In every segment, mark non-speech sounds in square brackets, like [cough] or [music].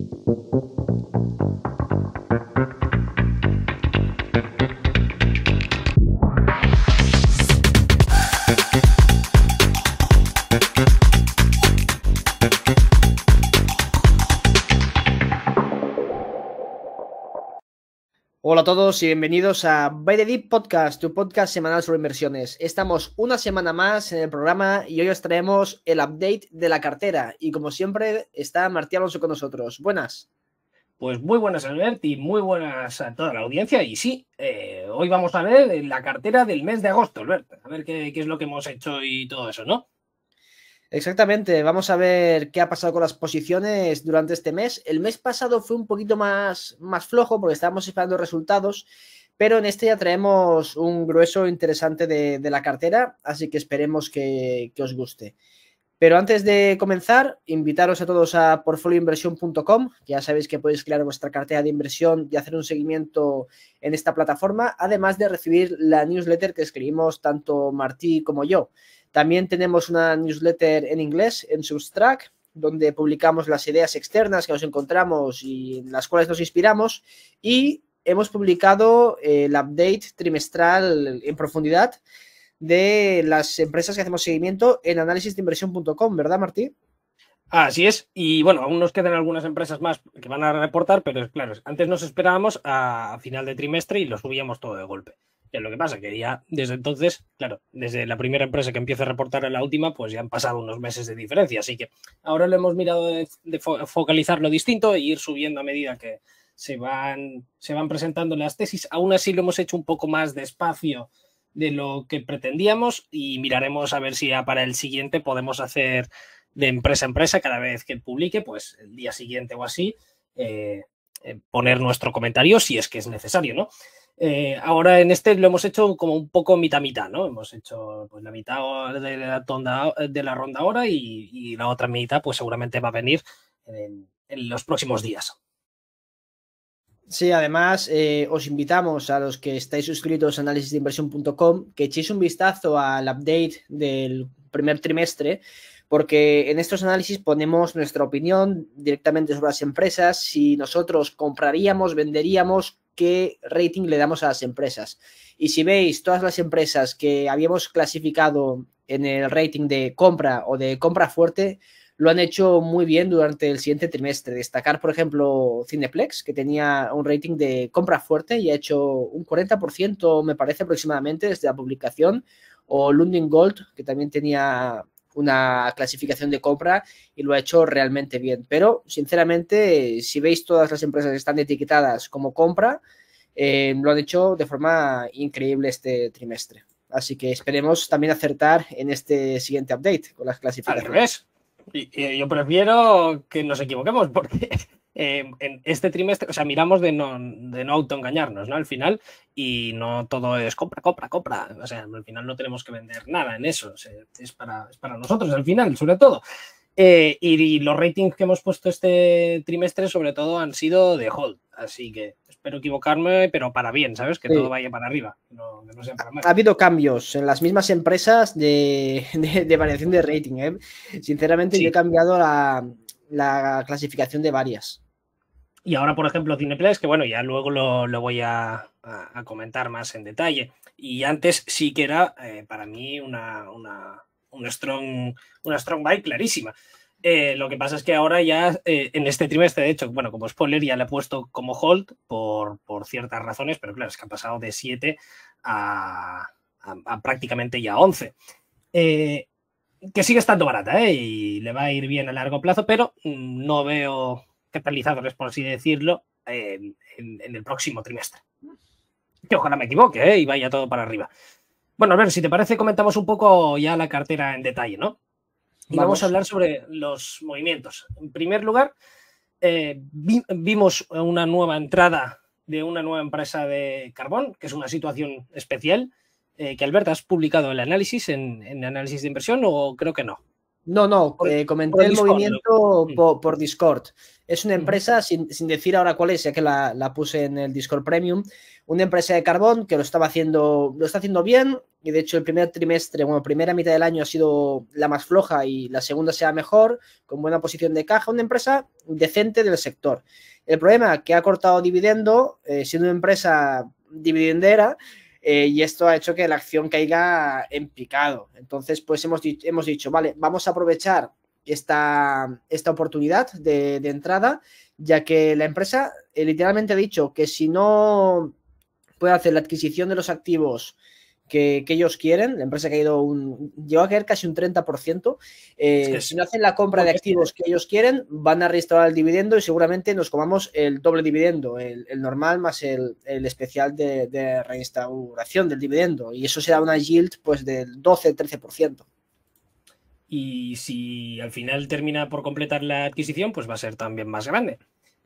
Gracias. Hola a todos y bienvenidos a By the Deep Podcast, tu podcast semanal sobre inversiones. Estamos una semana más en el programa y hoy os traemos el update de la cartera. Y como siempre, está Martí Alonso con nosotros. Buenas. Pues muy buenas, Albert, y muy buenas a toda la audiencia. Y sí, eh, hoy vamos a ver la cartera del mes de agosto, Albert. A ver qué, qué es lo que hemos hecho y todo eso, ¿no? Exactamente, vamos a ver qué ha pasado con las posiciones durante este mes. El mes pasado fue un poquito más, más flojo porque estábamos esperando resultados, pero en este ya traemos un grueso interesante de, la cartera, así que esperemos que, que, os guste. Pero antes de comenzar, invitaros a todos a portfolioinversión.com, ya sabéis que podéis crear vuestra cartera de inversión y hacer un seguimiento en esta plataforma, además de recibir la newsletter que escribimos tanto Martí como yo. También tenemos una newsletter en inglés, en Substrack, donde publicamos las ideas externas que nos encontramos y en las cuales nos inspiramos. Y hemos publicado eh, el update trimestral en profundidad de las empresas que hacemos seguimiento en análisisdeinversión.com, ¿verdad, Martí? Así es, y bueno, aún nos quedan algunas empresas más que van a reportar, pero claro, antes nos esperábamos a final de trimestre y lo subíamos todo de golpe. Que lo que pasa, que ya desde entonces, claro, desde la primera empresa que empieza a reportar a la última, pues ya han pasado unos meses de diferencia. Así que ahora lo hemos mirado de, focalizarlo distinto e ir subiendo a medida que se van, se van presentando las tesis. Aún así lo hemos hecho un poco más despacio de lo que pretendíamos y miraremos a ver si ya para el siguiente podemos hacer de empresa a empresa cada vez que publique, pues el día siguiente o así, eh, eh, poner nuestro comentario si es que es necesario, ¿no? Eh, ahora en este lo hemos hecho como un poco mitad-mitad, ¿no? Hemos hecho pues, la mitad de la, eh, ronda ahora y, la otra mitad pues seguramente va a venir en, los próximos días. Sí, además os invitamos a los que estáis suscritos a análisisdeinversión.com que echéis un vistazo al update del primer trimestre porque en estos análisis ponemos nuestra opinión directamente sobre las empresas, si nosotros compraríamos, venderíamos, qué rating le damos a las empresas. Y si veis todas las empresas que habíamos clasificado en el rating de compra o de compra fuerte, lo han hecho muy bien durante el siguiente trimestre. Destacar, por ejemplo, Cineplex, que tenía un rating de compra fuerte y ha hecho un 40%, me parece aproximadamente, desde la publicación, o Lundin Gold, que también tenía una clasificación de compra y lo ha hecho realmente bien. Pero, sinceramente, si veis todas las empresas que están etiquetadas como compra, eh, lo han hecho de forma increíble este trimestre. Así que esperemos también acertar en este siguiente update con las clasificaciones. Al revés. yo prefiero que nos equivoquemos porque eh, en este trimestre, o sea, miramos de no, de no autoengañarnos, ¿no? Al final, y no todo es compra, compra, compra. O sea, al final no tenemos que vender nada en eso. es, para, nosotros, al final, sobre todo. Eh, y, los ratings que hemos puesto este trimestre, sobre todo, han sido de hold. Así que espero equivocarme, pero para bien, ¿sabes? Que todo vaya para arriba. No, Ha habido cambios en las mismas empresas de, [laughs] variación de rating. ¿eh? Sinceramente, yo he cambiado la, clasificación de varias. Y ahora, por ejemplo, Cineplex, que bueno, ya luego lo, voy a, comentar más en detalle. Y antes sí que era eh, para mí una, strong, una strong buy clarísima. Eh, lo que pasa es que ahora ya eh, en este trimestre, de hecho, bueno, como spoiler, ya le he puesto como hold por, por ciertas razones, pero claro, es que ha pasado de 7 a, prácticamente ya 11. que sigue estando barata y le va a ir bien a largo plazo, pero mm, no veo catalizadores, por así decirlo, en, el próximo trimestre. Que ojalá me equivoque ¿eh? y vaya todo para arriba. Bueno, a ver, si te parece, comentamos un poco ya la cartera en detalle, ¿no? Y vamos, a hablar sobre los movimientos. En primer lugar, eh, vimos una nueva entrada de una nueva empresa de carbón, que es una situación especial, eh, que Alberta, has publicado el análisis en análisis de inversión o creo que no. No, no, eh, comenté el movimiento mm. por, Discord. Es una mm. empresa, sin, decir ahora cuál es, ya que la, la, puse en el Discord Premium, una empresa de carbón que lo estaba haciendo, lo está haciendo bien, y de hecho el primer trimestre, bueno, primera mitad del año ha sido la más floja y la segunda sea mejor, con buena posición de caja, una empresa decente del sector. El problema que ha cortado dividendo, eh, siendo una empresa dividendera, eh, y esto ha hecho que la acción caiga en picado. Entonces, pues hemos, dicho, vale, vamos a aprovechar esta, oportunidad de, entrada, ya que la empresa eh, literalmente ha dicho que si no puede hacer la adquisición de los activos que, ellos quieren. La empresa ha caído un, llegó a caer casi un 30%. Eh, si no hacen la compra de activos que ellos quieren, van a restaurar el dividendo y seguramente nos comamos el doble dividendo, el, normal más el, especial de, reinstauración del dividendo. Y eso será una yield pues del 12-13%. Y si al final termina por completar la adquisición, pues va a ser también más grande.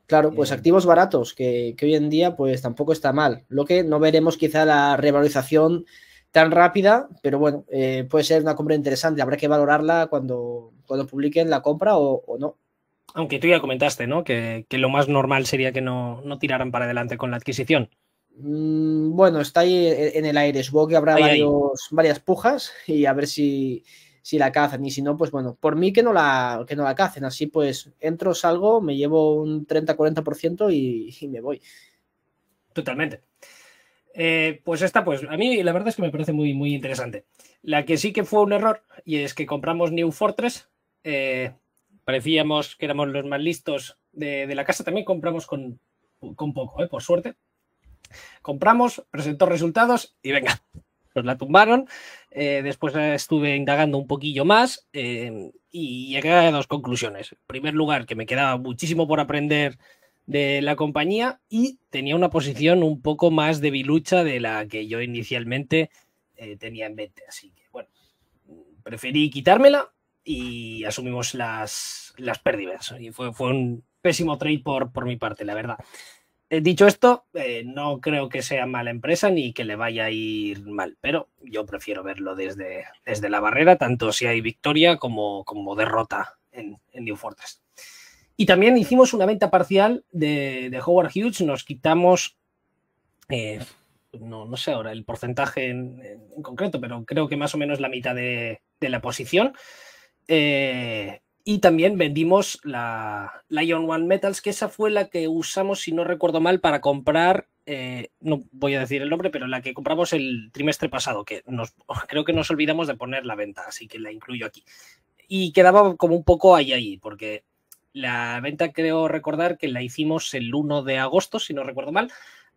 Claro, pues eh. activos baratos, que, que, hoy en día pues tampoco está mal. Lo que no veremos quizá la revalorización tan rápida, pero bueno, eh, puede ser una compra interesante, habrá que valorarla cuando, cuando publiquen la compra o, no. Aunque tú ya comentaste, ¿no? Que, que lo más normal sería que no, no, tiraran para adelante con la adquisición. Mm, bueno, está ahí en el aire. Supongo que habrá varias pujas y a ver si, si la cazan y si no, pues bueno, por mí que no la, que no la cacen, así pues entro, salgo, me llevo un 30-40% y me voy. Totalmente. Eh, pues esta, pues a mí la verdad es que me parece muy, muy interesante. La que sí que fue un error y es que compramos New Fortress. Eh, parecíamos que éramos los más listos de, la casa. También compramos con, poco, eh, por suerte. Compramos, presentó resultados y venga, nos la tumbaron. Eh, después estuve indagando un poquillo más y llegué a dos conclusiones. En primer lugar, que me quedaba muchísimo por aprender de la compañía y tenía una posición un poco más debilucha de la que yo inicialmente eh, tenía en mente. Así que, bueno, preferí quitármela y asumimos las, las pérdidas. Y fue, fue un pésimo trade por, por mi parte, la verdad. Eh, dicho esto, eh, no creo que sea mala empresa ni que le vaya a ir mal, pero yo prefiero verlo desde, desde la barrera, tanto si hay victoria como, como derrota en, en New Fortress. Y también hicimos una venta parcial de, Howard Hughes, nos quitamos, eh, no, sé ahora el porcentaje en, concreto, pero creo que más o menos la mitad de, la posición. Eh, y también vendimos la, Lion One Metals, que esa fue la que usamos, si no recuerdo mal, para comprar, eh, no voy a decir el nombre, pero la que compramos el trimestre pasado, que [laughs] creo que nos olvidamos de poner la venta, así que la incluyo aquí. Y quedaba como un poco ahí, ahí, porque la venta creo recordar que la hicimos el 1 de agosto, si no recuerdo mal.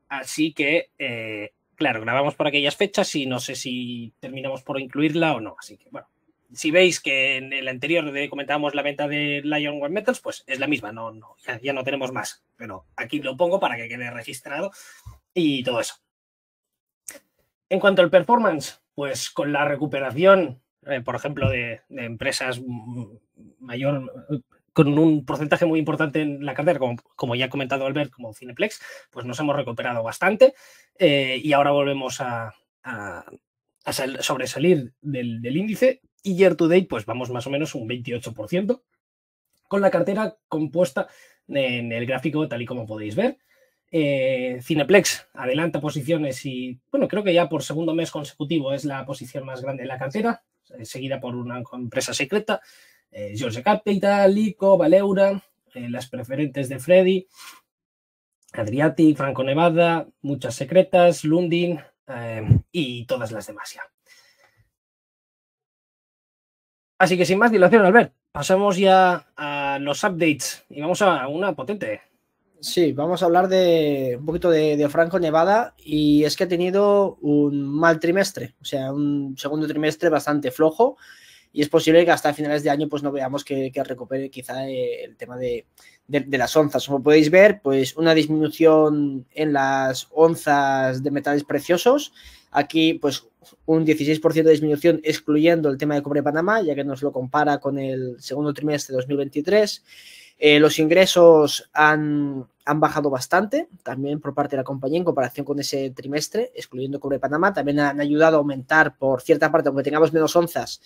Así que, eh, claro, grabamos por aquellas fechas y no sé si terminamos por incluirla o no. Así que, bueno, si veis que en el anterior comentábamos la venta de Lion One Metals, pues es la misma, no, ya, no tenemos más. Pero aquí lo pongo para que quede registrado y todo eso. En cuanto al performance, pues con la recuperación, eh, por ejemplo, de empresas mayor, con un porcentaje muy importante en la cartera, como, ya ha comentado Albert, como Cineplex, pues nos hemos recuperado bastante eh, y ahora volvemos a, a, a sobresalir del, del, índice y year to date pues vamos más o menos un 28% con la cartera compuesta en el gráfico tal y como podéis ver. Eh, Cineplex adelanta posiciones y bueno, creo que ya por segundo mes consecutivo es la posición más grande de la cartera, eh, seguida por una empresa secreta eh, George Capital, Lico, Valeura, eh, las preferentes de Freddy, Adriatic, Franco Nevada, muchas secretas, Lundin eh, y todas las demás ya. Así que sin más dilación, Albert, pasamos ya a los updates y vamos a una potente. Sí, vamos a hablar de un poquito de, de, Franco Nevada y es que ha tenido un mal trimestre, o sea, un segundo trimestre bastante flojo y es posible que hasta finales de año pues no veamos que, recupere quizá eh, el tema de, las onzas. Como podéis ver, pues una disminución en las onzas de metales preciosos. Aquí pues un 16% de disminución excluyendo el tema de cobre Panamá, ya que nos lo compara con el segundo trimestre de 2023. Eh, los ingresos han, han, bajado bastante también por parte de la compañía en comparación con ese trimestre, excluyendo Cobre Panamá. También han ayudado a aumentar por cierta parte, aunque tengamos menos onzas,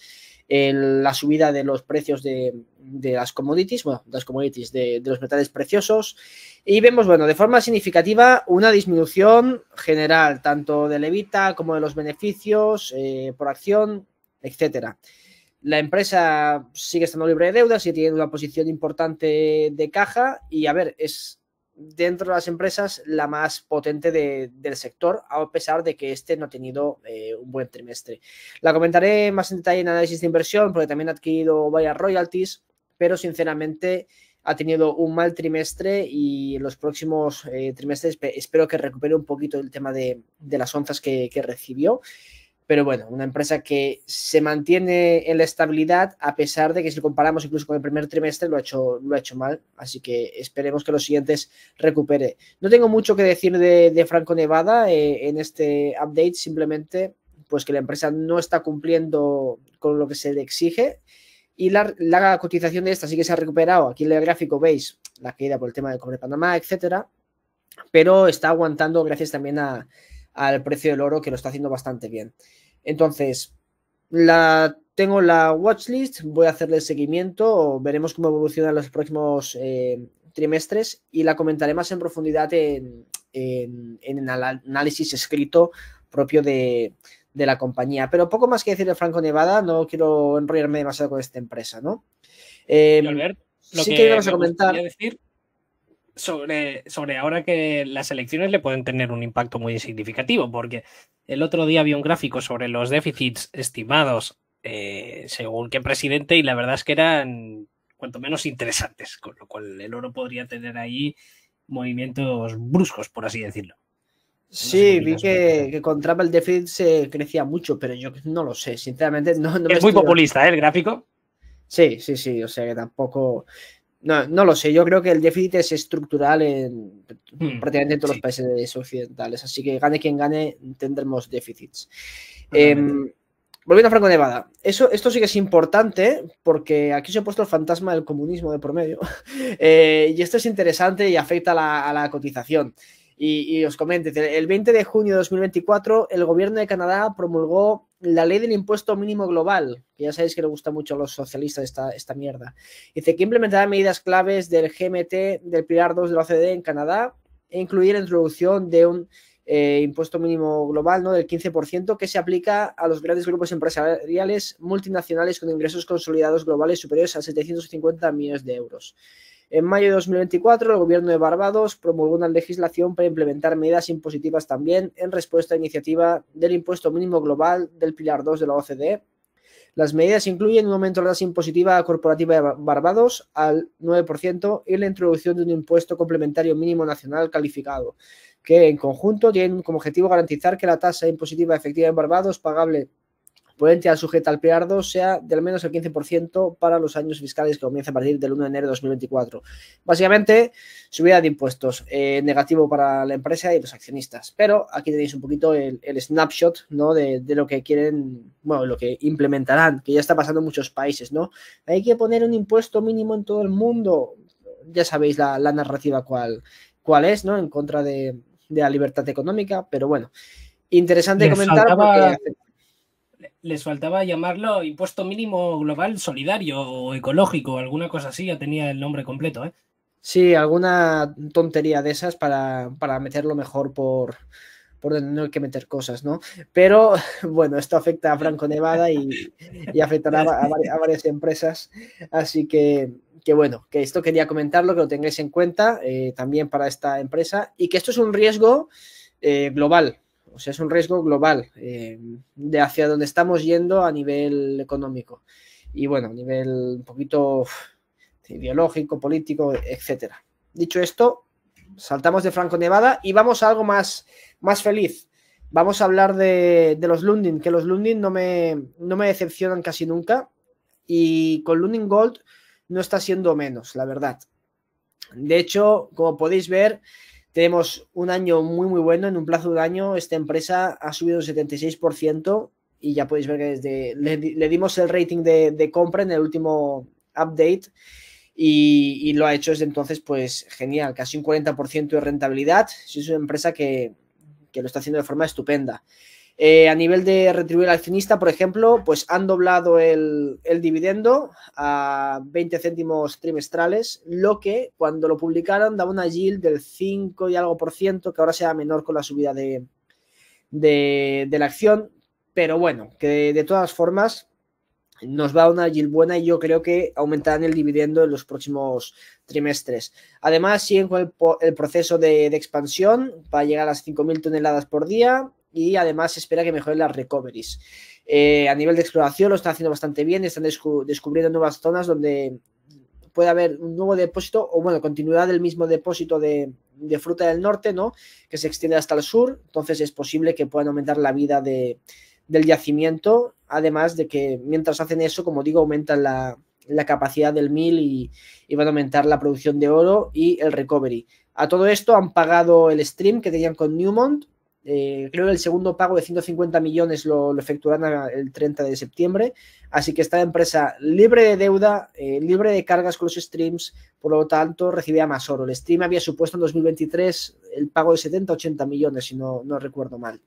la subida de los precios de, las commodities, bueno, de las commodities, de, los metales preciosos. Y vemos, bueno, de forma significativa una disminución general, tanto de levita como de los beneficios eh, por acción, etcétera. La empresa sigue estando libre de deuda, sigue teniendo una posición importante de caja y, a ver, es dentro de las empresas la más potente del sector, a pesar de que este no ha tenido eh, un buen trimestre. La comentaré más en detalle en análisis de inversión, porque también ha adquirido varias royalties, pero sinceramente ha tenido un mal trimestre y en los próximos eh, trimestres espero que recupere un poquito el tema de, las onzas que recibió pero bueno, una empresa que se mantiene en la estabilidad a pesar de que si lo comparamos incluso con el primer trimestre lo ha hecho, lo ha hecho mal, así que esperemos que los siguientes recupere. No tengo mucho que decir de, Franco Nevada eh, en este update, simplemente pues que la empresa no está cumpliendo con lo que se le exige y la, cotización de esta sí que se ha recuperado. Aquí en el gráfico veis la caída por el tema del cobre Panamá, etcétera, pero está aguantando gracias también a al precio del oro, que lo está haciendo bastante bien. Entonces, la, tengo la watchlist, voy a hacerle seguimiento, veremos cómo evoluciona en los próximos eh, trimestres y la comentaré más en profundidad en, el análisis escrito propio de, la compañía. Pero poco más que decir de Franco Nevada, no quiero enrollarme demasiado con esta empresa, ¿no? Em, Albert, sí que, que comentar sobre, sobre ahora que las elecciones le pueden tener un impacto muy significativo, porque el otro día vi un gráfico sobre los déficits estimados eh, según qué presidente y la verdad es que eran cuanto menos interesantes, con lo cual el oro podría tener ahí movimientos bruscos, por así decirlo. sí, vi que, con Trump el déficit se crecía mucho, pero yo no lo sé, sinceramente no, Es muy populista, ¿eh? El gráfico. Sí, sí, sí, o sea que tampoco... No, lo sé, yo creo que el déficit es estructural en hmm, prácticamente todos los países occidentales, así que gane quien gane, tendremos déficits. Em, volviendo a Franco Nevada, Eso, esto sí que es importante porque aquí se ha puesto el fantasma del comunismo de promedio [laughs] eh, y esto es interesante y afecta a la cotización. Y, y, os comento, el 20 de junio de 2024 el gobierno de Canadá promulgó la ley del impuesto mínimo global, que ya sabéis que le gusta mucho a los socialistas esta, esta mierda. Dice que implementará medidas claves del GMT del Pilar 2 de la OCDE en Canadá e incluir la introducción de un eh, impuesto mínimo global ¿no? del 15% que se aplica a los grandes grupos empresariales multinacionales con ingresos consolidados globales superiores a 750 millones de euros. En mayo de 2024, el gobierno de Barbados promulgó una legislación para implementar medidas impositivas también en respuesta a la iniciativa del impuesto mínimo global del Pilar 2 de la OCDE. Las medidas incluyen un aumento de la tasa impositiva corporativa de Barbados al 9% y la introducción de un impuesto complementario mínimo nacional calificado, que en conjunto tienen como objetivo garantizar que la tasa impositiva efectiva en Barbados pagable por sujeta al piardo sea de al menos el 15% para los años fiscales que comienza a partir del 1 de enero de 2024. Básicamente, subida de impuestos, eh, negativo para la empresa y los accionistas. Pero aquí tenéis un poquito el, snapshot De, lo que quieren, bueno, lo que implementarán, que ya está pasando en muchos países, ¿no? Hay que poner un impuesto mínimo en todo el mundo. Ya sabéis la, narrativa cuál cuál es, ¿no? En contra de, la libertad económica, pero bueno, interesante comentar. porque les faltaba llamarlo impuesto mínimo global solidario o ecológico, alguna cosa así, ya tenía el nombre completo, ¿eh? Sí, alguna tontería de esas para, meterlo mejor por, por no hay que meter cosas, ¿no? Pero [laughs] bueno, esto afecta a Franco Nevada y, afectará a, varias empresas. Así que, que, bueno, que esto quería comentarlo, que lo tengáis en cuenta eh, también para esta empresa y que esto es un riesgo eh, global. O sea, es un riesgo global eh, de hacia donde estamos yendo a nivel económico y bueno, a nivel un poquito ideológico, político, etcétera. Dicho esto, saltamos de Franco Nevada y vamos a algo más, más feliz. Vamos a hablar de, los Lundin, que los Lundin no me, no me decepcionan casi nunca y con Lundin Gold no está siendo menos, la verdad. De hecho, como podéis ver, tenemos un año muy, muy bueno. En un plazo de año, esta empresa ha subido un 76% y ya podéis ver que desde le, dimos el rating de, de, compra en el último update y, y, lo ha hecho desde entonces, pues genial, casi un 40% de rentabilidad. Es una empresa que, que lo está haciendo de forma estupenda. Eh, a nivel de retribuir al accionista, por ejemplo, pues han doblado el, dividendo a 20 céntimos trimestrales, lo que cuando lo publicaron daba una yield del 5 y algo por ciento, que ahora sea menor con la subida de, la acción. Pero bueno, que de, todas formas nos va una yield buena y yo creo que aumentarán el dividendo en los próximos trimestres. Además, siguen con el, proceso de, de expansión para llegar a las 5.000 toneladas por día y además espera que mejoren las recoveries. Eh, a nivel de exploración lo están haciendo bastante bien, están descubriendo nuevas zonas donde puede haber un nuevo depósito o, bueno, continuidad del mismo depósito de, fruta del norte, ¿no? Que se extiende hasta el sur, entonces es posible que puedan aumentar la vida del yacimiento, además de que mientras hacen eso, como digo, aumentan la, capacidad del mil y, y, van a aumentar la producción de oro y el recovery. A todo esto han pagado el stream que tenían con Newmont, eh, creo que el segundo pago de 150 millones lo, lo, efectuarán el 30 de septiembre. Así que esta empresa libre de deuda, eh, libre de cargas con los streams, por lo tanto recibía más oro. El stream había supuesto en 2023 el pago de 70-80 millones, si no, no recuerdo mal.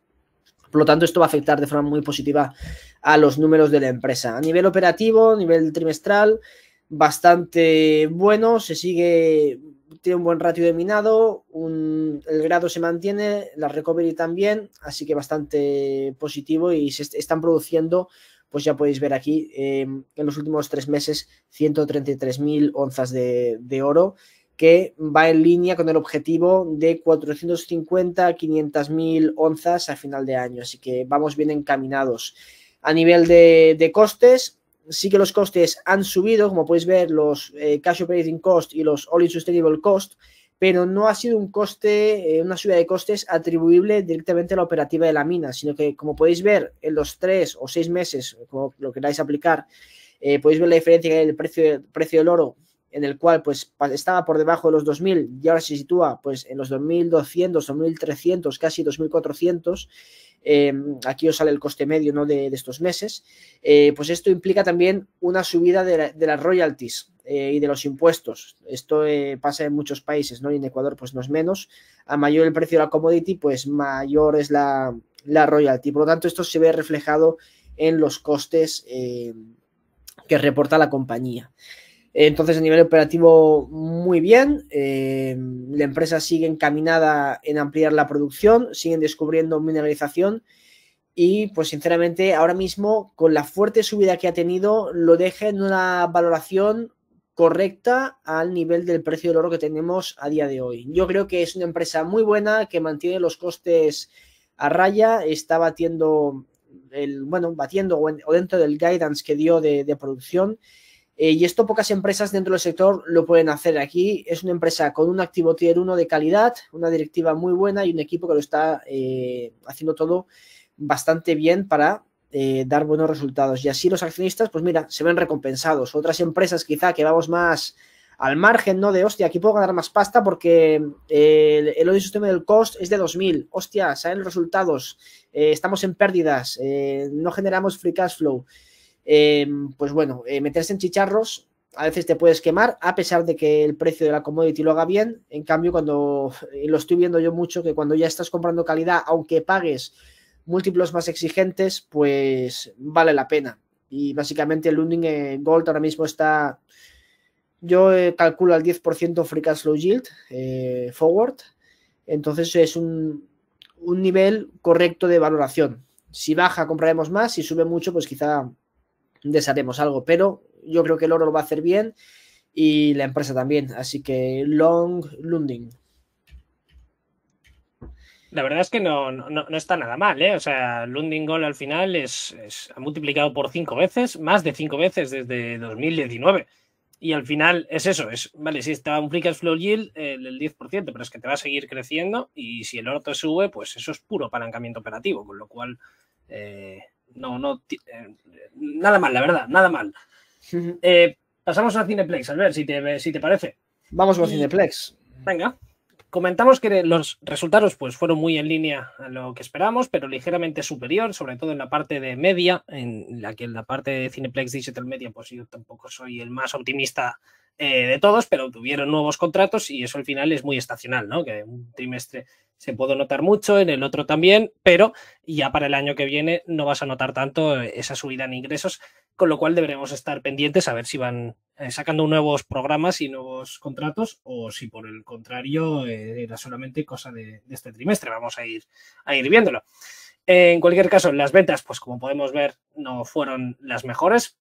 Por lo tanto, esto va a afectar de forma muy positiva a los números de la empresa. A nivel operativo, a nivel trimestral, bastante bueno. Se sigue tiene un buen ratio de minado, el grado se mantiene, la recovery también, así que bastante positivo y se están produciendo, pues ya podéis ver aquí, em, en los últimos tres meses 133.000 onzas de, oro, que va en línea con el objetivo de 450-500.000 onzas a final de año, así que vamos bien encaminados. A nivel de, de costes, sí que los costes han subido, como podéis ver, los eh, Cash Operating Cost y los All-in Sustainable Cost, pero no ha sido un coste, eh, una subida de costes atribuible directamente a la operativa de la mina, sino que, como podéis ver, en los tres o seis meses, como lo queráis aplicar, eh, podéis ver la diferencia que hay en precio, el precio del oro en el cual pues estaba por debajo de los 2.000 y ahora se sitúa pues en los 2.200, 2.300, casi 2.400. Em, aquí os sale el coste medio ¿no? de, estos meses, eh, pues esto implica también una subida de, las royalties eh, y de los impuestos. Esto eh, pasa en muchos países, ¿no? Y en Ecuador pues no es menos. A mayor el precio de la commodity, pues mayor es la, la royalty. Por lo tanto, esto se ve reflejado en los costes que reporta la compañía. Entonces, a nivel operativo, muy bien. Eh, la empresa sigue encaminada en ampliar la producción, siguen descubriendo mineralización y, pues, sinceramente, ahora mismo, con la fuerte subida que ha tenido, lo deje en una valoración correcta al nivel del precio del oro que tenemos a día de hoy. Yo creo que es una empresa muy buena que mantiene los costes a raya, está batiendo, el, bueno, batiendo o, dentro del guidance que dio de producción. Eh, y esto pocas empresas dentro del sector lo pueden hacer. Aquí es una empresa con un activo tier 1 de calidad, una directiva muy buena y un equipo que lo está eh, haciendo todo bastante bien para eh, dar buenos resultados. Y así los accionistas, pues mira, se ven recompensados. Otras empresas quizá que vamos más al margen, ¿no? De, hostia, aquí puedo ganar más pasta porque el, el sistema del cost es de 2.000. Hostia, salen los resultados, estamos en pérdidas, no generamos free cash flow. Em, pues bueno, eh, meterse en chicharros a veces te puedes quemar, a pesar de que el precio de la commodity lo haga bien. En cambio, cuando eh, lo estoy viendo yo mucho, que cuando ya estás comprando calidad, aunque pagues múltiplos más exigentes, pues vale la pena. Y básicamente el en eh, Gold ahora mismo está, yo calculo al 10% free cash flow yield forward. Entonces es un, un nivel correcto de valoración. Si baja, compraremos más. Si sube mucho, pues quizá desharemos algo, pero yo creo que el oro lo va a hacer bien y la empresa también, así que long lunding. La verdad es que no, está nada mal, ¿eh? O sea, Lunding Gold al final es, ha multiplicado por cinco veces, más de cinco veces desde 2019. Y al final es eso, es, vale, si te el flow yield el, 10%, pero es que te va a seguir creciendo y si el oro te sube, pues eso es puro apalancamiento operativo, con lo cual eh, no, no, eh, nada mal, la verdad, nada mal. [laughs] Eh, pasamos a Cineplex, a ver si te parece. Vamos con Cineplex. Venga. Comentamos que los resultados pues, fueron muy en línea a lo que esperamos, pero ligeramente superior, sobre todo en la parte de media, en la que en la parte de Cineplex Digital Media, pues yo tampoco soy el más optimista eh, de todos, pero tuvieron nuevos contratos y eso al final es muy estacional, ¿no? Que un trimestre se puede notar mucho, en el otro también, pero ya para el año que viene no vas a notar tanto eh, esa subida en ingresos, con lo cual deberemos estar pendientes a ver si van eh, sacando nuevos programas y nuevos contratos o si por el contrario era solamente cosa de, de, este trimestre. Vamos a ir, a ir viéndolo. En cualquier caso, las ventas, pues como podemos ver, no fueron las mejores,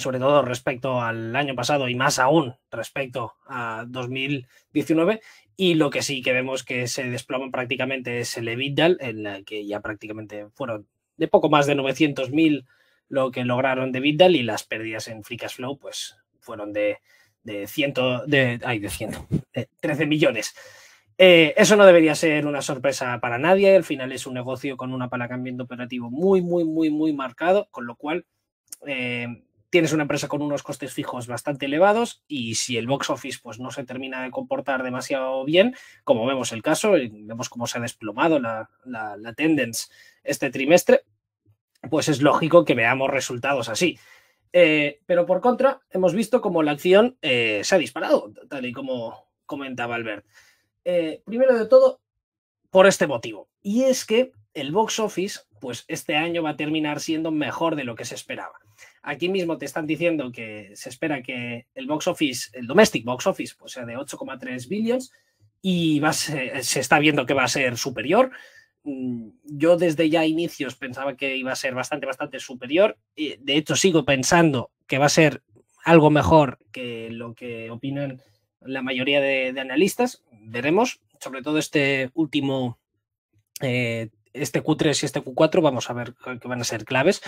sobre todo respecto al año pasado y más aún respecto a 2019. Y lo que sí que vemos que se desploma prácticamente es el EBITDA, en la que ya prácticamente fueron de poco más de 900.000 lo que lograron de EBITDA y las pérdidas en Free Cash Flow pues fueron de, de, ciento, de, ay, de, 13 millones. Eh, eso no debería ser una sorpresa para nadie. Al final es un negocio con un apalancamiento operativo muy, muy, muy, muy marcado, con lo cual eh, tienes una empresa con unos costes fijos bastante elevados y si el box office pues, no se termina de comportar demasiado bien, como vemos el caso, y vemos cómo se ha desplomado la, tendencia este trimestre, pues es lógico que veamos resultados así. Eh, pero por contra, hemos visto cómo la acción eh, se ha disparado, tal y como comentaba Albert. Eh, primero de todo, por este motivo. Y es que el box office, pues este año va a terminar siendo mejor de lo que se esperaba. Aquí mismo te están diciendo que se espera que el box office, el domestic box office, pues sea de 8,3 billions y se está viendo que va a ser superior. Mm, yo desde ya inicios pensaba que iba a ser bastante, bastante superior. Eh, de hecho, sigo pensando que va a ser algo mejor que lo que opinan la mayoría de, analistas. Veremos, sobre todo este último, eh, este Q3 y este Q4, vamos a ver que van a ser claves.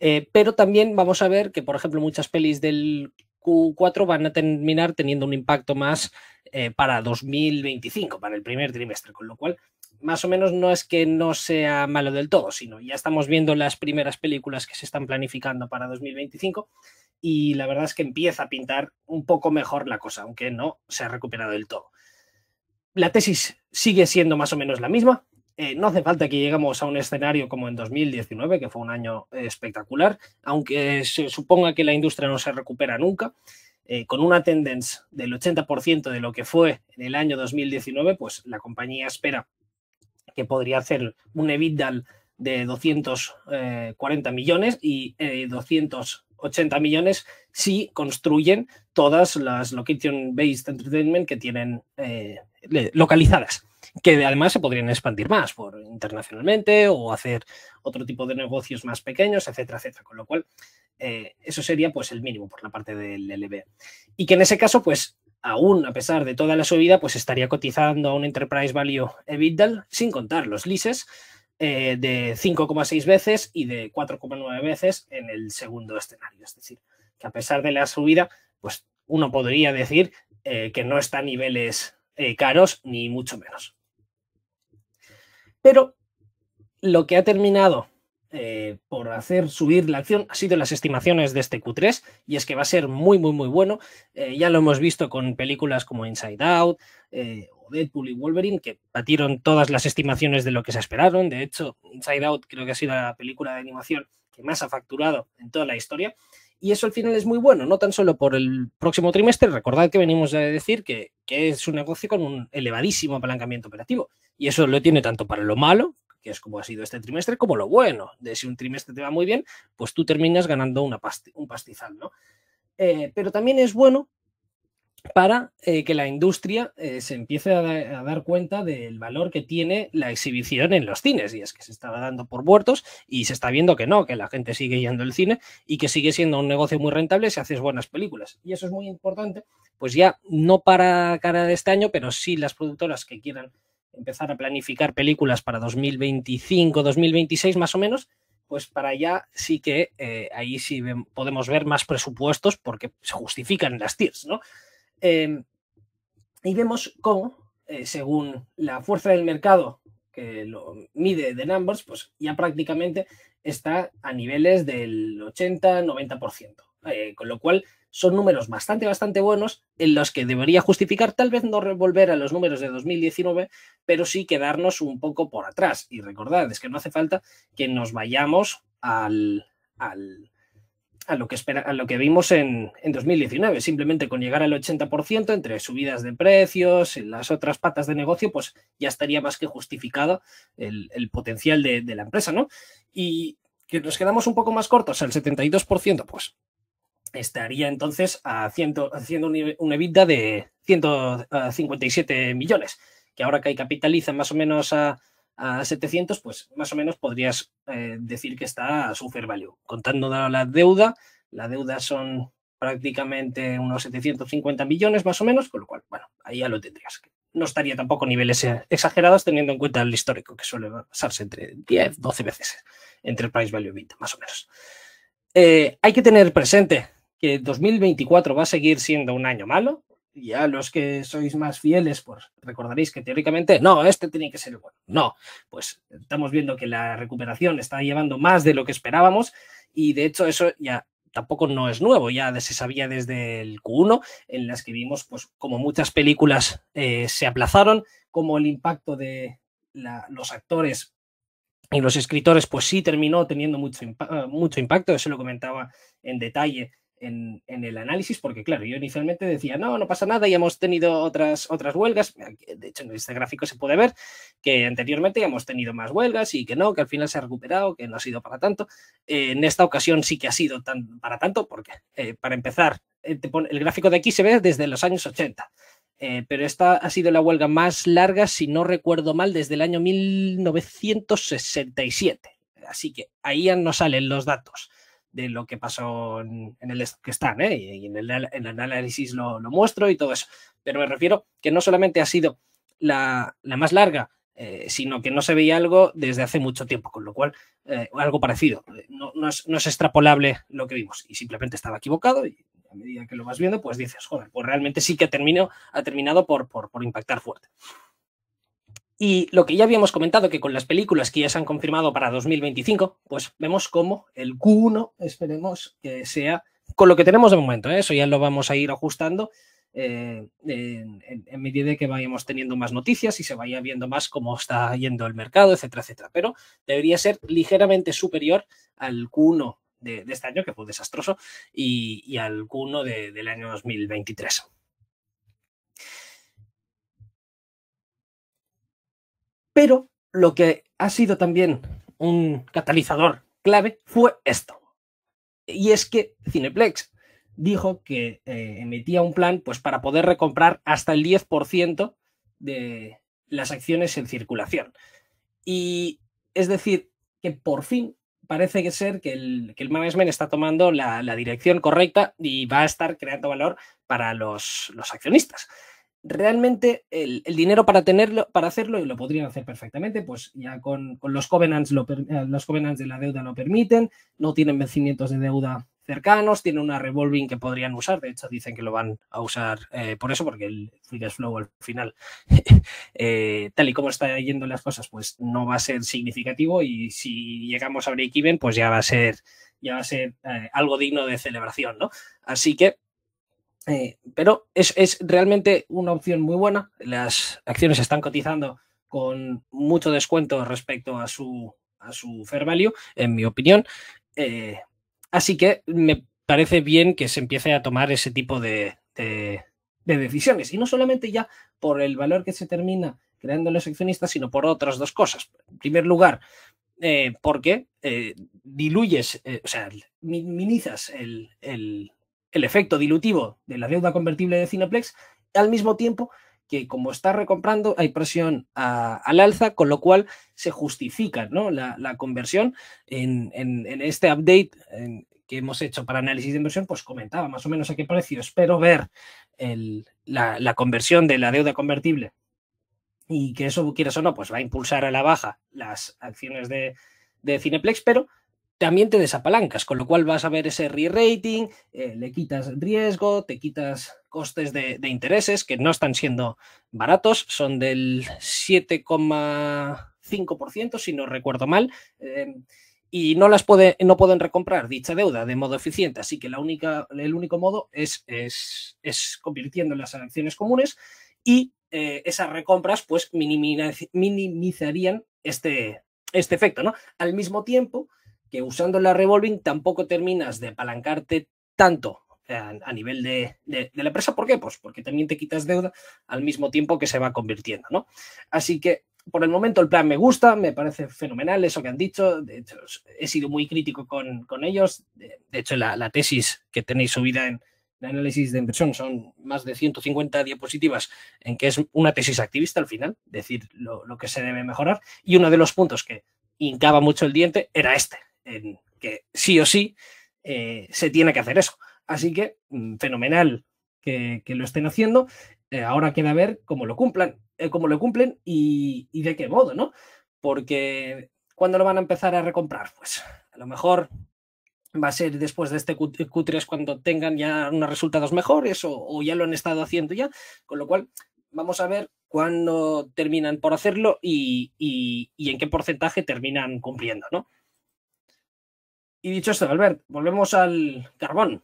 Eh, pero también vamos a ver que, por ejemplo, muchas pelis del Q4 van a terminar teniendo un impacto más eh, para 2025, para el primer trimestre, con lo cual más o menos no es que no sea malo del todo, sino ya estamos viendo las primeras películas que se están planificando para 2025 y la verdad es que empieza a pintar un poco mejor la cosa, aunque no se ha recuperado del todo. La tesis sigue siendo más o menos la misma, eh, no hace falta que lleguemos a un escenario como en 2019, que fue un año eh, espectacular, aunque se suponga que la industria no se recupera nunca. Eh, con una tendencia del 80% de lo que fue en el año 2019, pues la compañía espera que podría hacer un EBITDA de 240 millones y 280 millones si construyen todas las location-based entertainment que tienen localizadas que además se podrían expandir más por internacionalmente o hacer otro tipo de negocios más pequeños, etcétera, etcétera. Con lo cual, eh, eso sería pues el mínimo por la parte del LB. Y que en ese caso, pues aún a pesar de toda la subida, pues estaría cotizando a un Enterprise Value EBITDA sin contar los leases eh, de 5,6 veces y de 4,9 veces en el segundo escenario. Es decir, que a pesar de la subida, pues uno podría decir eh, que no está a niveles caros ni mucho menos. Pero lo que ha terminado eh, por hacer subir la acción ha sido las estimaciones de este Q3 y es que va a ser muy, muy, muy bueno. Eh, ya lo hemos visto con películas como Inside Out eh, o Deadpool y Wolverine que batieron todas las estimaciones de lo que se esperaron. De hecho, Inside Out creo que ha sido la película de animación que más ha facturado en toda la historia y eso al final es muy bueno, no tan solo por el próximo trimestre, recordad que venimos a decir que, que es un negocio con un elevadísimo apalancamiento operativo y eso lo tiene tanto para lo malo, que es como ha sido este trimestre, como lo bueno, de si un trimestre te va muy bien, pues tú terminas ganando una un pastizal, ¿no? Eh, pero también es bueno para eh, que la industria eh, se empiece a, dar cuenta del valor que tiene la exhibición en los cines. Y es que se estaba dando por muertos y se está viendo que no, que la gente sigue yendo al cine y que sigue siendo un negocio muy rentable si haces buenas películas. Y eso es muy importante, pues ya no para cara de este año, pero sí las productoras que quieran empezar a planificar películas para 2025, 2026 más o menos, pues para allá sí que eh, ahí sí podemos ver más presupuestos porque se justifican las TIRs, ¿no? Em, y vemos cómo, eh, según la fuerza del mercado que lo mide de Numbers, pues ya prácticamente está a niveles del 80-90%. Eh, con lo cual son números bastante, bastante buenos en los que debería justificar tal vez no revolver a los números de 2019, pero sí quedarnos un poco por atrás. Y recordad, es que no hace falta que nos vayamos al a lo que, lo que vimos en, en 2019. Simplemente con llegar al 80% entre subidas de precios, en las otras patas de negocio, pues ya estaría más que justificado el, potencial de, la empresa, ¿no? Y que nos quedamos un poco más cortos al 72%, pues estaría entonces a haciendo una evita de 157 millones, que ahora que capitaliza más o menos a a 700, pues más o menos podrías eh, decir que está a su value. Contando la deuda, la deuda son prácticamente unos 750 millones más o menos, con lo cual, bueno, ahí ya lo tendrías. No estaría tampoco niveles eh, exagerados teniendo en cuenta el histórico, que suele pasarse entre 10, 12 veces entre el price value más o menos. Eh, hay que tener presente que 2024 va a seguir siendo un año malo, ya los que sois más fieles, pues recordaréis que teóricamente, no, este tiene que ser bueno. No, pues estamos viendo que la recuperación está llevando más de lo que esperábamos y de hecho eso ya tampoco no es nuevo, ya se sabía desde el Q1, en las que vimos pues como muchas películas eh, se aplazaron, como el impacto de los actores y los escritores pues sí terminó teniendo mucho, mucho impacto, eso lo comentaba en detalle en, el análisis, porque claro, yo inicialmente decía, no, no pasa nada, y hemos tenido otras, otras huelgas, de hecho en este gráfico se puede ver que anteriormente hemos tenido más huelgas y que no, que al final se ha recuperado, que no ha sido para tanto. en esta ocasión sí que ha sido para tanto, porque eh, para empezar, eh, el gráfico de aquí se ve desde los años 80. Eh, pero esta ha sido la huelga más larga, si no recuerdo mal, desde el año 1967. Así que ahí ya nos salen los datos de lo que pasó en, el que están, ¿eh? y en el, análisis lo, muestro y todo eso. Pero me refiero que no solamente ha sido la, más larga, eh, sino que no se veía algo desde hace mucho tiempo, con lo cual eh, algo parecido. No, es, extrapolable lo que vimos y simplemente estaba equivocado y a medida que lo vas viendo, pues dices, joder, pues realmente sí que ha terminado, ha terminado por impactar fuerte. Y lo que ya habíamos comentado, que con las películas que ya se han confirmado para 2025, pues vemos cómo el Q1, esperemos que sea con lo que tenemos de momento, ¿eh? eso ya lo vamos a ir ajustando eh, en, medida de que vayamos teniendo más noticias y se vaya viendo más cómo está yendo el mercado, etcétera, etcétera. Pero debería ser ligeramente superior al Q1 de, este año, que fue desastroso, y, al Q1 del año 2023. Pero lo que ha sido también un catalizador clave fue esto. Y es que Cineplex dijo que eh, emitía un plan pues, para poder recomprar hasta el 10% de las acciones en circulación. Y es decir, que por fin parece que ser que el, management está tomando la, dirección correcta y va a estar creando valor para los accionistas realmente el, dinero para tenerlo, para hacerlo, y lo podrían hacer perfectamente, pues ya con, los covenants, eh, los covenants de la deuda lo permiten, no tienen vencimientos de deuda cercanos, tienen una revolving que podrían usar, de hecho dicen que lo van a usar eh, por eso, porque el free flow al final, [laughs] eh, tal y como están yendo las cosas, pues no va a ser significativo y si llegamos a break even, pues ya va a ser, ya va a ser algo digno de celebración, ¿no? Así que eh, pero es, realmente una opción muy buena. Las acciones están cotizando con mucho descuento respecto a su, a su fair value, en mi opinión. Eh, así que me parece bien que se empiece a tomar ese tipo de, decisiones. Y no solamente ya por el valor que se termina creando los accionistas, sino por otras dos cosas. En primer lugar, eh, porque diluyes, o sea, minimizas el, el efecto dilutivo de la deuda convertible de Cineplex, al mismo tiempo que como está recomprando hay presión al alza, con lo cual se justifica ¿no? la, conversión. En, este update que hemos hecho para análisis de inversión, pues comentaba más o menos a qué precio espero ver la, conversión de la deuda convertible y que eso, quieras o no, pues va a impulsar a la baja las acciones de Cineplex, pero también te desapalancas, con lo cual vas a ver ese re-rating, eh, le quitas riesgo, te quitas costes de, intereses que no están siendo baratos, son del 7,5%, si no recuerdo mal, em, y no las puede, no pueden recomprar dicha deuda de modo eficiente, así que la única, el único modo es, es, es convirtiendo en las acciones comunes y eh, esas recompras pues minimizarían este, este efecto, ¿no? Al mismo tiempo, usando la revolving tampoco terminas de apalancarte tanto eh, a nivel de, la empresa. ¿Por qué? Pues porque también te quitas deuda al mismo tiempo que se va convirtiendo, ¿no? Así que por el momento el plan me gusta, me parece fenomenal eso que han dicho. De hecho, he sido muy crítico con, ellos. De, hecho, la, tesis que tenéis subida en el análisis de inversión son más de 150 diapositivas en que es una tesis activista al final, decir lo, lo que se debe mejorar. Y uno de los puntos que hincaba mucho el diente era este, en que sí o sí eh, se tiene que hacer eso. Así que mm, fenomenal que, lo estén haciendo. Eh, ahora queda ver cómo lo cumplan, eh, cómo lo cumplen y, de qué modo, ¿no? Porque cuando lo van a empezar a recomprar? Pues a lo mejor va a ser después de este Q3 cuando tengan ya unos resultados mejores o, ya lo han estado haciendo ya, con lo cual vamos a ver cuándo terminan por hacerlo y en qué porcentaje terminan cumpliendo, ¿no? Y dicho esto, Albert, volvemos al carbón.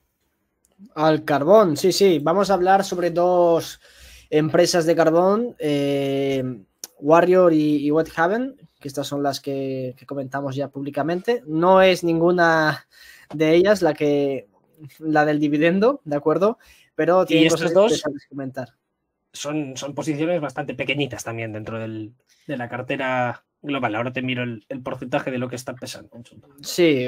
Al carbón, sí, sí. Vamos a hablar sobre dos empresas de carbón, eh, Warrior y, y Haven, que estas son las que, comentamos ya públicamente. No es ninguna de ellas la que la del dividendo, ¿de acuerdo? Pero tiene cosas dos comentar. Son, son posiciones bastante pequeñitas también dentro de la cartera global. Ahora te miro el, porcentaje de lo que está pesando. Sí,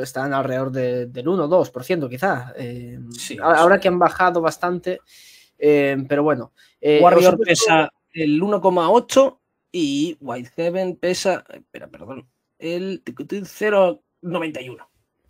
están alrededor del 1 o 2% quizá. Eh, sí, ahora que han bajado bastante, eh, pero bueno. Eh, Warrior pesa el 1,8 y Whitehaven pesa, espera, perdón, el 0,91.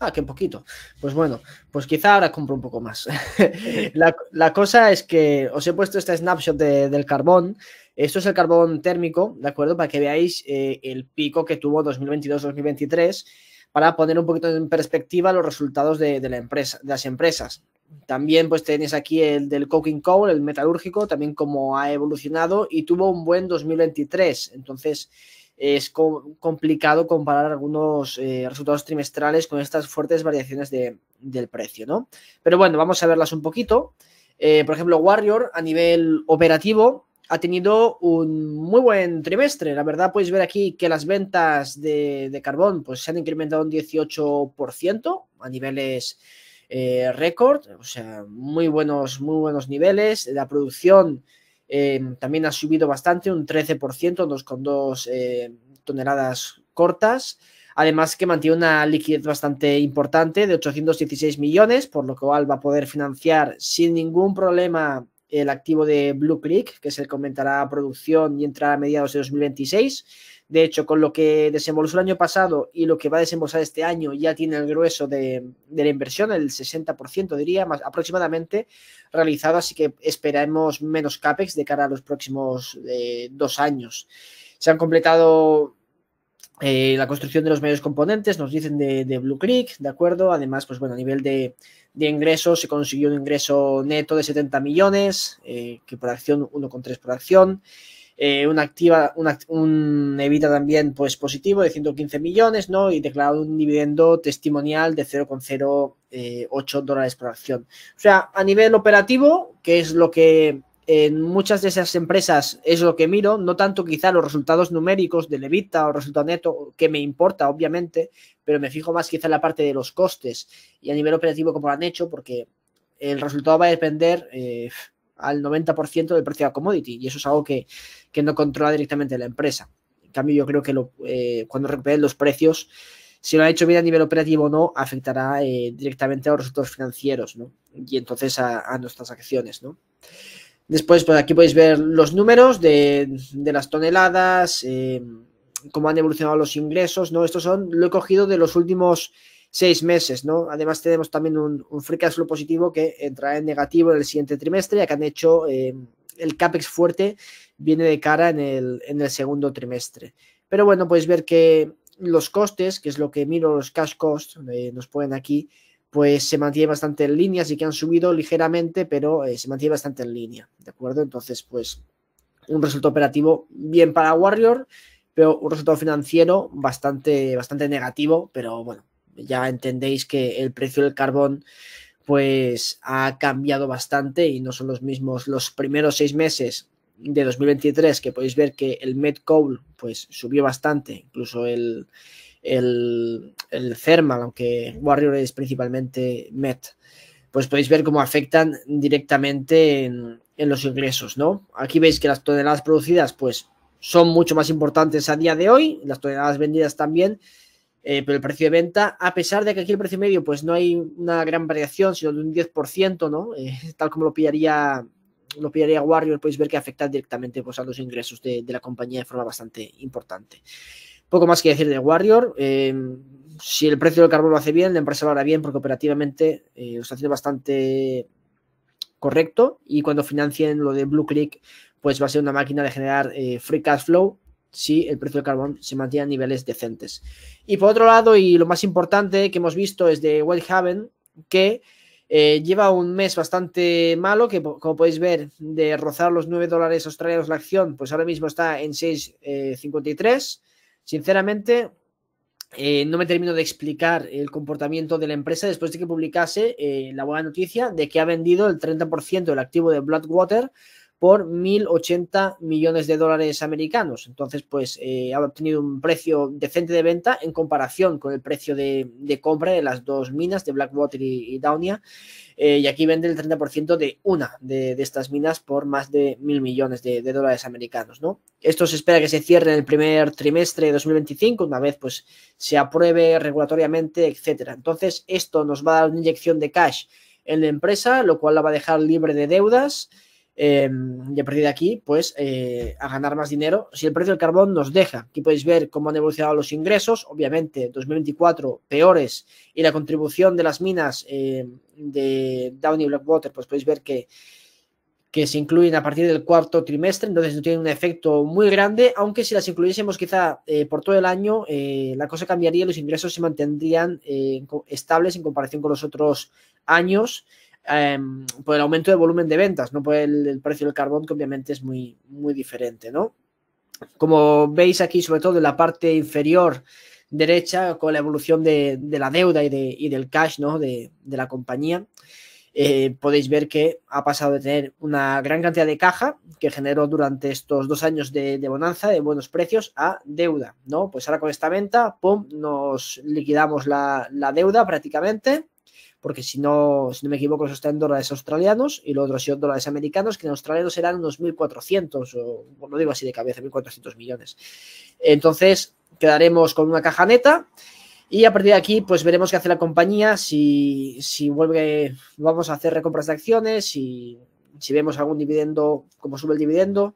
Ah, qué poquito. Pues bueno, pues quizá ahora compro un poco más. [laughs] la, cosa es que os he puesto este snapshot del carbón esto es el carbón térmico, ¿de acuerdo? Para que veáis eh, el pico que tuvo 2022-2023, para poner un poquito en perspectiva los resultados de, la empresa, de las empresas. También pues tenéis aquí el del coking coal, el metalúrgico, también cómo ha evolucionado y tuvo un buen 2023. Entonces es complicado comparar algunos eh, resultados trimestrales con estas fuertes variaciones del precio, ¿no? Pero bueno, vamos a verlas un poquito. Eh, por ejemplo, Warrior a nivel operativo ha tenido un muy buen trimestre. La verdad, puedes ver aquí que las ventas de, carbón pues, se han incrementado un 18% a niveles eh, récord, o sea, muy buenos, muy buenos niveles. La producción eh, también ha subido bastante, un 13%, con dos eh, toneladas cortas. Además que mantiene una liquidez bastante importante de 816 millones, por lo cual va a poder financiar sin ningún problema el activo de Blue Creek, que se comentará producción y entrará a mediados de 2026. De hecho, con lo que desembolsó el año pasado y lo que va a desembolsar este año, ya tiene el grueso de, la inversión, el 60% diría, más aproximadamente, realizado. Así que esperemos menos CAPEX de cara a los próximos eh, dos años. Se han completado eh, la construcción de los medios componentes nos dicen de, Blue Creek, ¿de acuerdo? Además, pues bueno, a nivel de, ingresos se consiguió un ingreso neto de 70 millones, eh, que por acción, 1,3 por acción. Eh, una activa, una, un evita también pues positivo de 115 millones, ¿no? Y declarado un dividendo testimonial de 0,08 dólares por acción. O sea, a nivel operativo, que es lo que en muchas de esas empresas es lo que miro, no tanto quizá los resultados numéricos de Levita o resultado neto, que me importa, obviamente, pero me fijo más quizá en la parte de los costes y a nivel operativo como lo han hecho, porque el resultado va a depender eh, al 90% del precio de la commodity y eso es algo que, no controla directamente la empresa. En cambio, yo creo que eh, cuando recuperen los precios, si lo han hecho bien a nivel operativo o no, afectará eh, directamente a los resultados financieros ¿no? y entonces a, a nuestras acciones. ¿no? Después, pues aquí podéis ver los números de, de las toneladas, eh, cómo han evolucionado los ingresos, ¿no? Estos son, lo he cogido de los últimos seis meses, ¿no? Además tenemos también un, free cash flow positivo que entrará en negativo en el siguiente trimestre, ya que han hecho eh, el CAPEX fuerte, viene de cara en el, en el segundo trimestre. Pero bueno, podéis ver que los costes, que es lo que miro, los cash costs, eh, nos ponen aquí, pues se mantiene bastante en línea, sí que han subido ligeramente, pero eh, se mantiene bastante en línea, ¿de acuerdo? Entonces, pues un resultado operativo bien para Warrior, pero un resultado financiero bastante, bastante negativo, pero bueno, ya entendéis que el precio del carbón pues ha cambiado bastante y no son los mismos los primeros seis meses de 2023 que podéis ver que el Met Coal pues subió bastante, incluso el, el, el thermal, aunque Warrior es principalmente MET, pues podéis ver cómo afectan directamente en, los ingresos, ¿no? Aquí veis que las toneladas producidas, pues, son mucho más importantes a día de hoy, las toneladas vendidas también, eh, pero el precio de venta, a pesar de que aquí el precio medio, pues no hay una gran variación, sino de un 10%, ¿no? Eh, [laughs] tal como lo pillaría, lo pillaría Warrior, podéis ver que afecta directamente pues, a los ingresos de, de la compañía de forma bastante importante. Poco más que decir de Warrior. Eh, si el precio del carbón lo hace bien, la empresa lo hará bien porque operativamente eh, lo está haciendo bastante correcto y cuando financien lo de Blue Creek, pues va a ser una máquina de generar eh, free cash flow si el precio del carbón se mantiene a niveles decentes. Y por otro lado, y lo más importante que hemos visto es de Whitehaven, que lleva un mes bastante malo, que como podéis ver, de rozar los 9 dólares australianos la acción, pues ahora mismo está en 6,53. Sinceramente, eh, no me termino de explicar el comportamiento de la empresa después de que publicase eh, la buena noticia de que ha vendido el 30% del activo de Bloodwater, por 1.080 millones de dólares americanos. Entonces, pues eh, ha obtenido un precio decente de venta en comparación con el precio de, compra de las dos minas de Blackwater y, Downia. Eh, y aquí vende el 30% de una de, estas minas por más de 1.000 millones de, dólares americanos. ¿no? Esto se espera que se cierre en el primer trimestre de 2025, una vez pues se apruebe regulatoriamente, etcétera. Entonces, esto nos va a dar una inyección de cash en la empresa, lo cual la va a dejar libre de deudas. Em, y a partir de aquí, pues eh, a ganar más dinero si el precio del carbón nos deja. Aquí podéis ver cómo han evolucionado los ingresos, obviamente 2024 peores y la contribución de las minas em, de Downey Blackwater, pues podéis ver que, que se incluyen a partir del cuarto trimestre, entonces no tiene un efecto muy grande, aunque si las incluyésemos quizá eh, por todo el año, eh, la cosa cambiaría, los ingresos se mantendrían estables en comparación con los otros años. Em, por el aumento de volumen de ventas, no por el, precio del carbón, que obviamente es muy, muy diferente, ¿no? Como veis aquí, sobre todo en la parte inferior derecha, con la evolución de, la deuda y, del cash, ¿no? De, la compañía. Eh, podéis ver que ha pasado de tener una gran cantidad de caja que generó durante estos dos años de, bonanza, de buenos precios, a deuda, ¿no? Pues ahora con esta venta, pum, nos liquidamos la, la deuda prácticamente porque si no, si no me equivoco, eso está en dólares australianos y lo otro ha sido dólares americanos, que en australianos serán unos 1.400, o no digo así de cabeza, 1.400 millones. Entonces, quedaremos con una caja neta. Y a partir de aquí, pues veremos qué hace la compañía, si, vuelve, vamos a hacer recompras de acciones, si, si vemos algún dividendo, cómo sube el dividendo,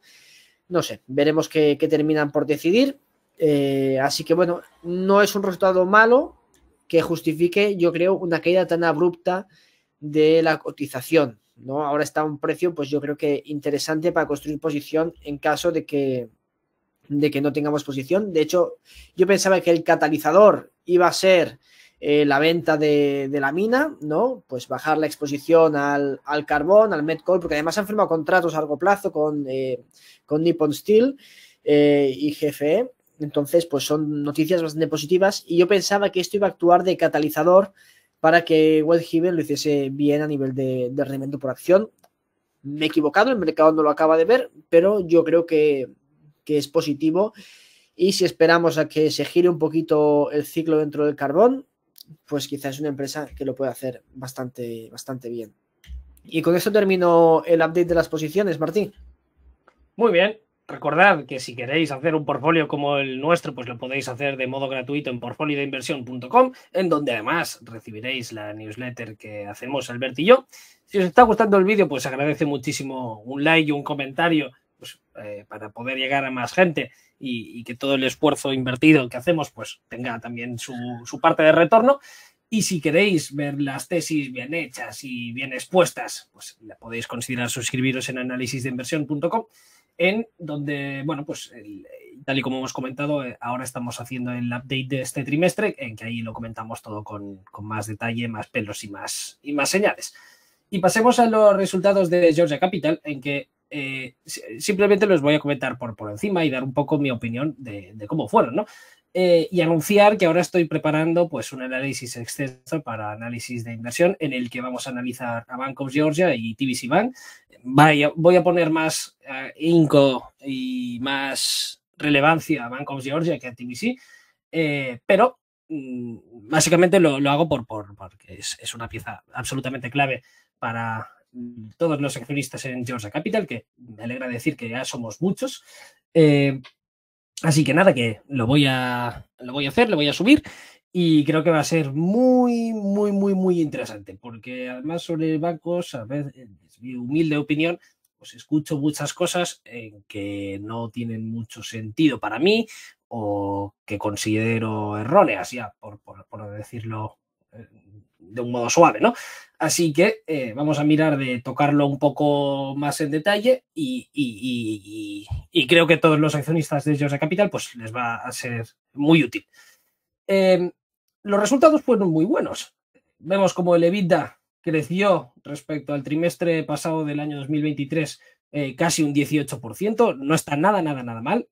no sé, veremos qué, terminan por decidir. Eh, así que bueno, no es un resultado malo, que justifique, yo creo, una caída tan abrupta de la cotización. ¿no? Ahora está un precio, pues yo creo que interesante para construir posición en caso de que, de que no tengamos posición. De hecho, yo pensaba que el catalizador iba a ser eh, la venta de, de, la mina, ¿no? Pues bajar la exposición al, al carbón, al met porque además han firmado contratos a largo plazo con, eh, con Nippon Steel eh, y GFE. Entonces, pues son noticias bastante positivas y yo pensaba que esto iba a actuar de catalizador para que Wellhaven lo hiciese bien a nivel de, de rendimiento por acción. Me he equivocado, el mercado no lo acaba de ver, pero yo creo que, es positivo. Y si esperamos a que se gire un poquito el ciclo dentro del carbón, pues quizás es una empresa que lo puede hacer bastante, bastante bien. Y con esto termino el update de las posiciones, Martín. Muy bien, Recordad que si queréis hacer un portfolio como el nuestro, pues lo podéis hacer de modo gratuito en portfoliodeinversión.com, en donde además recibiréis la newsletter que hacemos Albert y yo. Si os está gustando el vídeo, pues agradece muchísimo un like y un comentario pues, eh, para poder llegar a más gente y, que todo el esfuerzo invertido que hacemos pues tenga también su, parte de retorno. Y si queréis ver las tesis bien hechas y bien expuestas, pues la podéis considerar suscribiros en análisisdeinversión.com en donde, bueno, pues tal y como hemos comentado, eh, ahora estamos haciendo el update de este trimestre, en que ahí lo comentamos todo con, con más detalle, más pelos y más, y más señales. Y pasemos a los resultados de Georgia Capital, en que eh, simplemente los voy a comentar por, por encima y dar un poco mi opinión de cómo fueron, ¿no? Eh, y anunciar que ahora estoy preparando pues, un análisis extenso para análisis de inversión en el que vamos a analizar a Bank of Georgia y TBC Bank. voy a poner más eh, inco y más relevancia a Bank of Georgia que a TBC, eh, pero mm, básicamente lo, hago por, por porque es, es una pieza absolutamente clave para todos los accionistas en Georgia Capital, que me alegra decir que ya somos muchos, Así que nada, que lo voy a, voy a hacer, lo voy a subir y creo que va a ser muy, muy, muy, muy interesante, porque además sobre bancos, a veces, mi humilde opinión, pues escucho muchas cosas en que no tienen mucho sentido para mí o que considero erróneas, ya, por, por, por decirlo eh, de un modo suave, ¿no? Así que eh, vamos a mirar de tocarlo un poco más en detalle y, creo que todos los accionistas de Georgia Capital pues les va a ser muy útil. Em, los resultados fueron muy buenos. Vemos como el EBITDA creció respecto al trimestre pasado del año 2023 eh, casi un 18%. No está nada, nada, nada mal.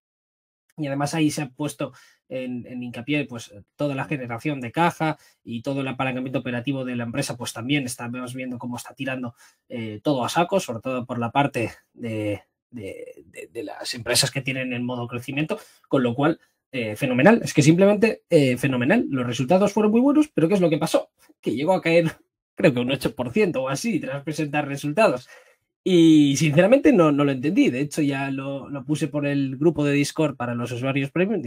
Y además ahí se ha puesto en, en, hincapié pues toda la generación de caja y todo el apalancamiento operativo de la empresa, pues también estamos viendo cómo está tirando eh, todo a saco, sobre todo por la parte de, de, las empresas que tienen el modo crecimiento, con lo cual eh, fenomenal, es que simplemente eh, fenomenal. Los resultados fueron muy buenos, pero ¿qué es lo que pasó? Que llegó a caer creo que un 8% o así tras presentar resultados. Y sinceramente no, no, lo entendí. De hecho, ya lo, puse por el grupo de Discord para los usuarios premium.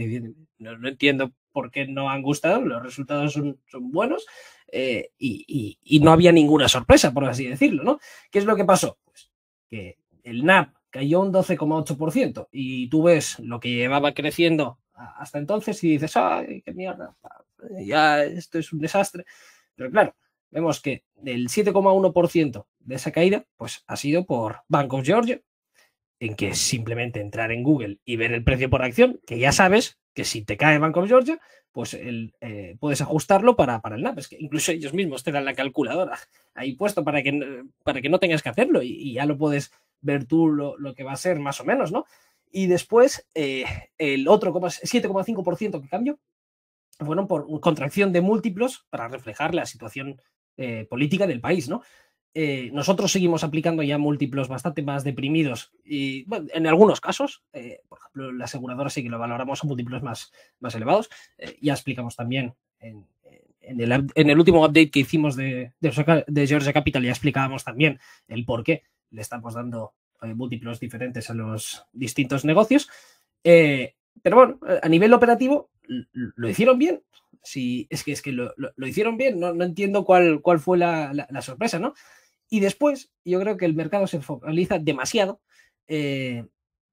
no, entiendo por qué no han gustado. Los resultados son, son buenos. Eh, y, y, y, no había ninguna sorpresa, por así decirlo, ¿no? ¿Qué es lo que pasó? Pues que el NAP cayó un 12,8% y tú ves lo que llevaba creciendo hasta entonces y dices, ¡ay, qué mierda! Ya esto es un desastre. Pero claro, vemos que el 7,1% de esa caída pues, ha sido por Bank of Georgia, en que simplemente entrar en Google y ver el precio por acción, que ya sabes que si te cae Bank of Georgia, pues eh, puedes ajustarlo para, para el NAPES, que incluso ellos mismos te dan la calculadora ahí puesto para que, para que no tengas que hacerlo y, ya lo puedes ver tú lo, que va a ser más o menos, ¿no? Y después eh, el otro 7,5% que cambio fueron por contracción de múltiplos para reflejar la situación eh, política del país, ¿no? Eh, nosotros seguimos aplicando ya múltiplos bastante más deprimidos y bueno, en algunos casos, eh, por ejemplo, la aseguradora sí que lo valoramos a múltiplos más, más elevados. ya explicamos también en, el, último update que hicimos de, de, de Georgia Capital, ya explicábamos también el por qué le estamos dando múltiplos diferentes a los distintos negocios. pero bueno, a nivel operativo lo hicieron bien, si es que, es que lo, hicieron bien, no, entiendo cuál, fue la, sorpresa, ¿no? Y después, yo creo que el mercado se focaliza demasiado eh,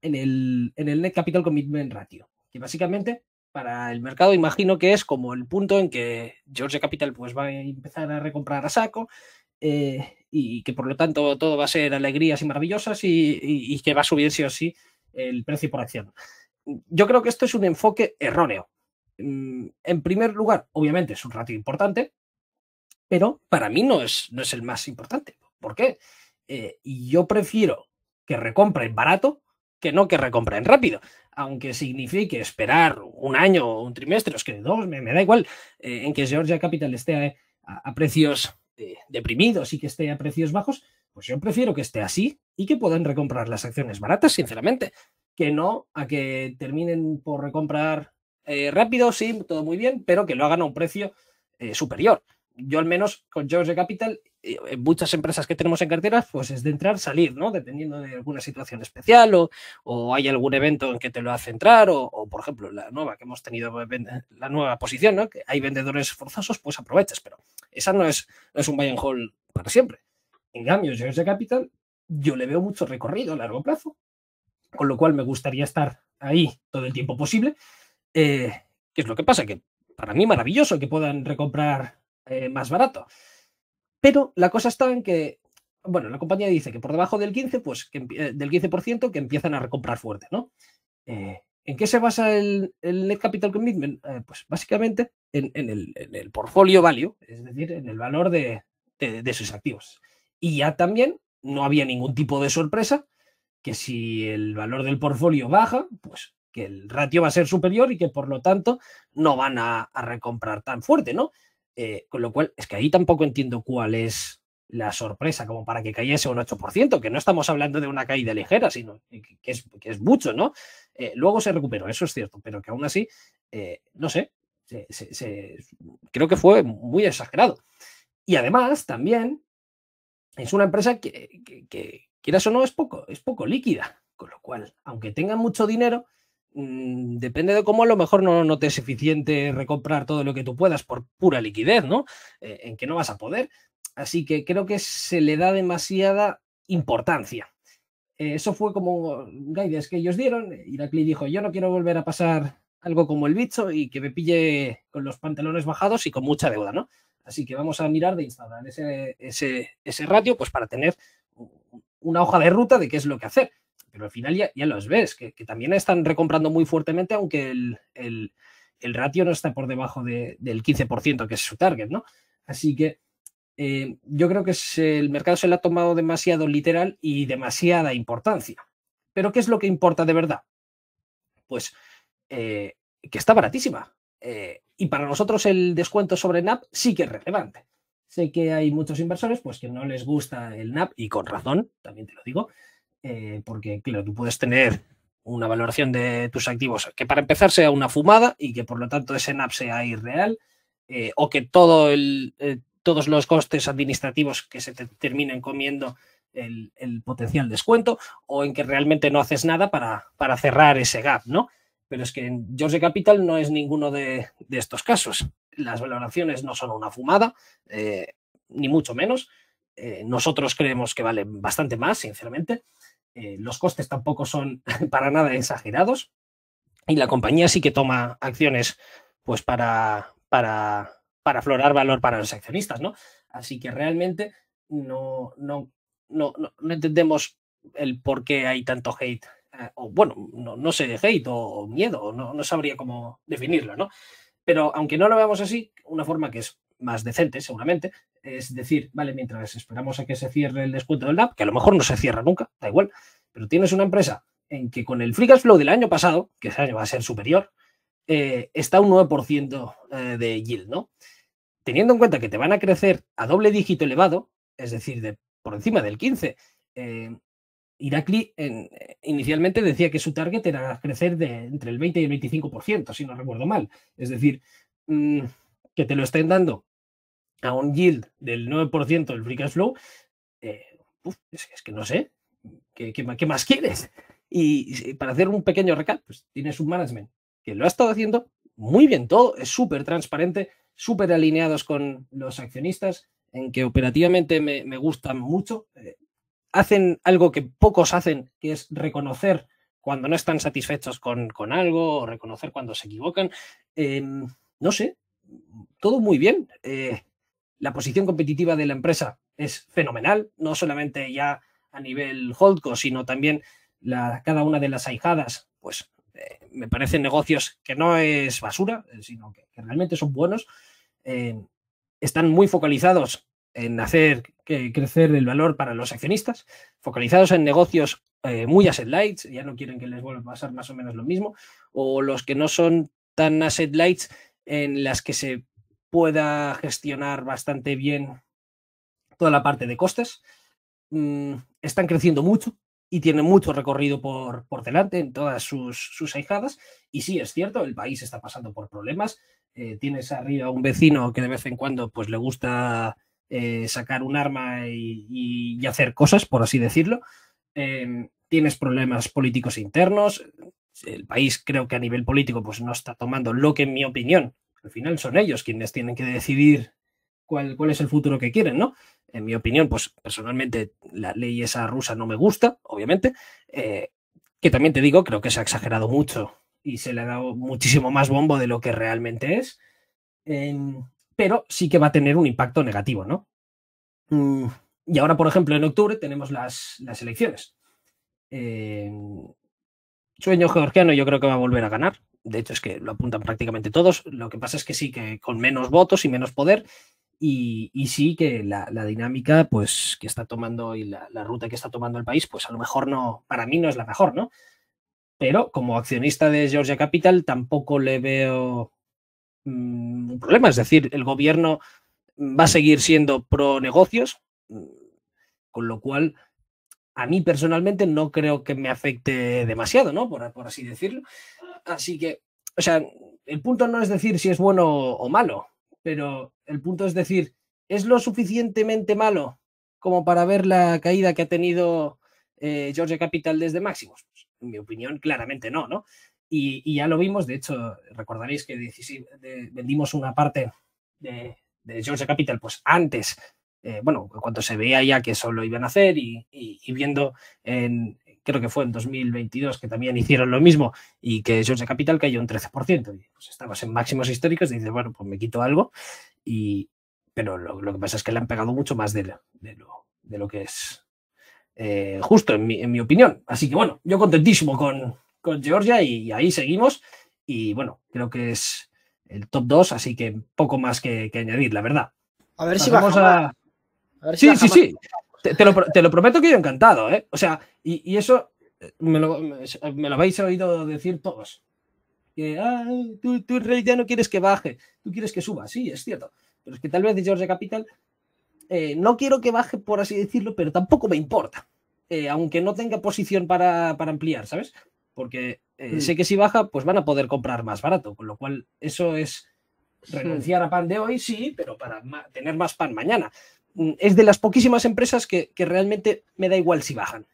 en, el, Net Capital Commitment Ratio, que básicamente para el mercado imagino que es como el punto en que George Capital pues va a empezar a recomprar a saco eh, y que por lo tanto todo va a ser alegrías y maravillosas y que va a subir sí o sí el precio por acción. Yo creo que esto es un enfoque erróneo Mm, en primer lugar, obviamente es un ratio importante, pero para mí no es, no es el más importante. ¿Por qué? Eh, yo prefiero que recompren barato que no que recompren rápido, aunque signifique esperar un año o un trimestre, es que dos, me, da igual, eh, en que Georgia Capital esté a, precios eh, deprimidos y que esté a precios bajos, pues yo prefiero que esté así y que puedan recomprar las acciones baratas, sinceramente, que no a que terminen por recomprar eh, rápido, sí, todo muy bien, pero que lo hagan a un precio eh, superior. Yo al menos con George de Capital, eh, en muchas empresas que tenemos en cartera... pues es de entrar, salir, ¿no? Dependiendo de alguna situación especial o, hay algún evento en que te lo hace entrar o, por ejemplo, la nueva que hemos tenido, la nueva posición, ¿no? Que hay vendedores forzosos, pues aprovechas, pero esa no es, es un buy and hold para siempre. En cambio, George de Capital, yo le veo mucho recorrido a largo plazo, con lo cual me gustaría estar ahí todo el tiempo posible eh, ¿Qué es lo que pasa? Que para mí maravilloso que puedan recomprar eh, más barato. Pero la cosa está en que, bueno, la compañía dice que por debajo del 15%, pues que, eh, del 15% que empiezan a recomprar fuerte, ¿no? ¿En qué se basa el, Net Capital Commitment? pues básicamente en, el, el, portfolio value, es decir, en el valor de, de sus activos. Y ya también no había ningún tipo de sorpresa que si el valor del portfolio baja, pues que el ratio va a ser superior y que por lo tanto no van a, recomprar tan fuerte, ¿no? Eh, con lo cual, es que ahí tampoco entiendo cuál es la sorpresa como para que cayese un 8%, que no estamos hablando de una caída ligera, sino que, es, mucho, ¿no? Eh, luego se recuperó, eso es cierto, pero que aún así, eh, no sé, creo que fue muy exagerado. Y además, también es una empresa que, que, quieras o no, es poco, es poco líquida, con lo cual, aunque tenga mucho dinero, Mm, depende de cómo a lo mejor no, te es eficiente recomprar todo lo que tú puedas por pura liquidez, ¿no? Eh, en que no vas a poder. Así que creo que se le da demasiada importancia. Eh, eso fue como guides que ellos dieron. Irakli dijo, yo no quiero volver a pasar algo como el bicho y que me pille con los pantalones bajados y con mucha deuda, ¿no? Así que vamos a mirar de instalar ese, ese, ese ratio pues para tener una hoja de ruta de qué es lo que hacer pero al final ya, ya los ves, que, también están recomprando muy fuertemente, aunque el, ratio no está por debajo del 15%, que es su target, ¿no? Así que eh, yo creo que el mercado se le ha tomado demasiado literal y demasiada importancia. Pero ¿qué es lo que importa de verdad? Pues eh, que está baratísima. Eh, y para nosotros el descuento sobre NAP sí que es relevante. Sé que hay muchos inversores pues, que no les gusta el NAP y con razón, también te lo digo, eh, porque claro, tú puedes tener una valoración de tus activos que para empezar sea una fumada y que por lo tanto ese NAP sea irreal eh, o que todo el, eh, todos los costes administrativos que se te terminen comiendo el, el, potencial descuento o en que realmente no haces nada para, para cerrar ese gap, ¿no? Pero es que en George Capital no es ninguno de, de estos casos. Las valoraciones no son una fumada, ni mucho menos. nosotros creemos que valen bastante más, sinceramente. Eh, los costes tampoco son [laughs] para nada exagerados y la compañía sí que toma acciones pues para, para, para aflorar valor para los accionistas, ¿no? Así que realmente no, no, no, no entendemos el por qué hay tanto hate, eh, o bueno, no, sé de hate o, miedo, no, no sabría cómo definirlo, ¿no? Pero aunque no lo veamos así, una forma que es más decente, seguramente. Es decir, vale, mientras esperamos a que se cierre el descuento del lab, que a lo mejor no se cierra nunca, da igual, pero tienes una empresa en que con el free cash flow del año pasado, que ese año va a ser superior, eh, está un 9% eh, de yield, ¿no? Teniendo en cuenta que te van a crecer a doble dígito elevado, es decir, de, por encima del 15, eh, Irakli eh, inicialmente decía que su target era crecer de entre el 20 y el 25%, si no recuerdo mal. Es decir, mm, que te lo estén dando a un yield del 9% del free cash flow, eh, es, que no sé, ¿qué, más quieres? Y, para hacer un pequeño recap, pues tienes un management que lo ha estado haciendo muy bien todo, es súper transparente, súper alineados con los accionistas, en que operativamente me, gustan mucho. Eh, hacen algo que pocos hacen, que es reconocer cuando no están satisfechos con, con algo o reconocer cuando se equivocan. Em, no sé, todo muy bien. Eh, la posición competitiva de la empresa es fenomenal, no solamente ya a nivel Holdco, sino también cada una de las ahijadas, pues eh, me parecen negocios que no es basura, eh, sino que, realmente son buenos. están muy focalizados en hacer crecer el valor para los accionistas, focalizados en negocios muy asset light, ya no quieren que les vuelva a pasar más o menos lo mismo, o los que no son tan asset lights en las que se pueda gestionar bastante bien toda la parte de costes. Mm, están creciendo mucho y tienen mucho recorrido por, delante en todas sus, sus ahijadas. Y sí, es cierto, el país está pasando por problemas. Eh, tienes arriba un vecino que de vez en cuando pues, le gusta eh, sacar un arma y, hacer cosas, por así decirlo. Em, tienes problemas políticos internos, el país creo que a nivel político pues no está tomando lo que en mi opinión, al final son ellos quienes tienen que decidir cuál, es el futuro que quieren, ¿no? En mi opinión, pues personalmente la ley esa rusa no me gusta, obviamente, eh, que también te digo, creo que se ha exagerado mucho y se le ha dado muchísimo más bombo de lo que realmente es, pero sí que va a tener un impacto negativo, ¿no? Mm, y ahora, por ejemplo, en octubre tenemos las, las elecciones. Eh, sueño georgiano yo creo que va a volver a ganar. De hecho, es que lo apuntan prácticamente todos. Lo que pasa es que sí, que con menos votos y menos poder. Y, sí que la, dinámica pues, que está tomando y la, ruta que está tomando el país, pues a lo mejor no, para mí no es la mejor, ¿no? Pero como accionista de Georgia Capital tampoco le veo mm, un problema. Es decir, el gobierno va a seguir siendo pro negocios, mm, con lo cual a mí personalmente no creo que me afecte demasiado, ¿no? Por, así decirlo. Así que, o sea, el punto no es decir si es bueno o malo, pero el punto es decir, ¿es lo suficientemente malo como para ver la caída que ha tenido eh, George Capital desde máximos? Pues, en mi opinión, claramente no, ¿no? Y, ya lo vimos, de hecho, recordaréis que vendimos una parte de, George Capital pues antes eh, bueno, cuando se veía ya que eso lo iban a hacer y, viendo en, creo que fue en 2022 que también hicieron lo mismo y que Georgia Capital cayó un 13%. Y pues, en máximos históricos y dices, bueno, pues me quito algo. Y, pero lo, que pasa es que le han pegado mucho más de, lo, que es eh, justo, en mi, opinión. Así que bueno, yo contentísimo con, Georgia y, ahí seguimos. Y bueno, creo que es el top 2, así que poco más que, añadir, la verdad. A ver si vamos a sí, sí, sí. Te, lo, prometo que yo encantado, ¿eh? O sea, y, eso eh, eh, me lo, habéis oído decir todos. Que tú, en realidad no quieres que baje, tú quieres que suba, sí, es cierto. Pero es que tal vez de George Capital eh, no quiero que baje, por así decirlo, pero tampoco me importa. aunque no tenga posición para, ampliar, ¿sabes? Porque hmm. sé que si baja, pues van a poder comprar más barato, con lo cual eso es hmm. renunciar a pan de hoy, sí, pero para tener más pan mañana. Mm, es de las poquísimas empresas que, realmente me da igual si bajan.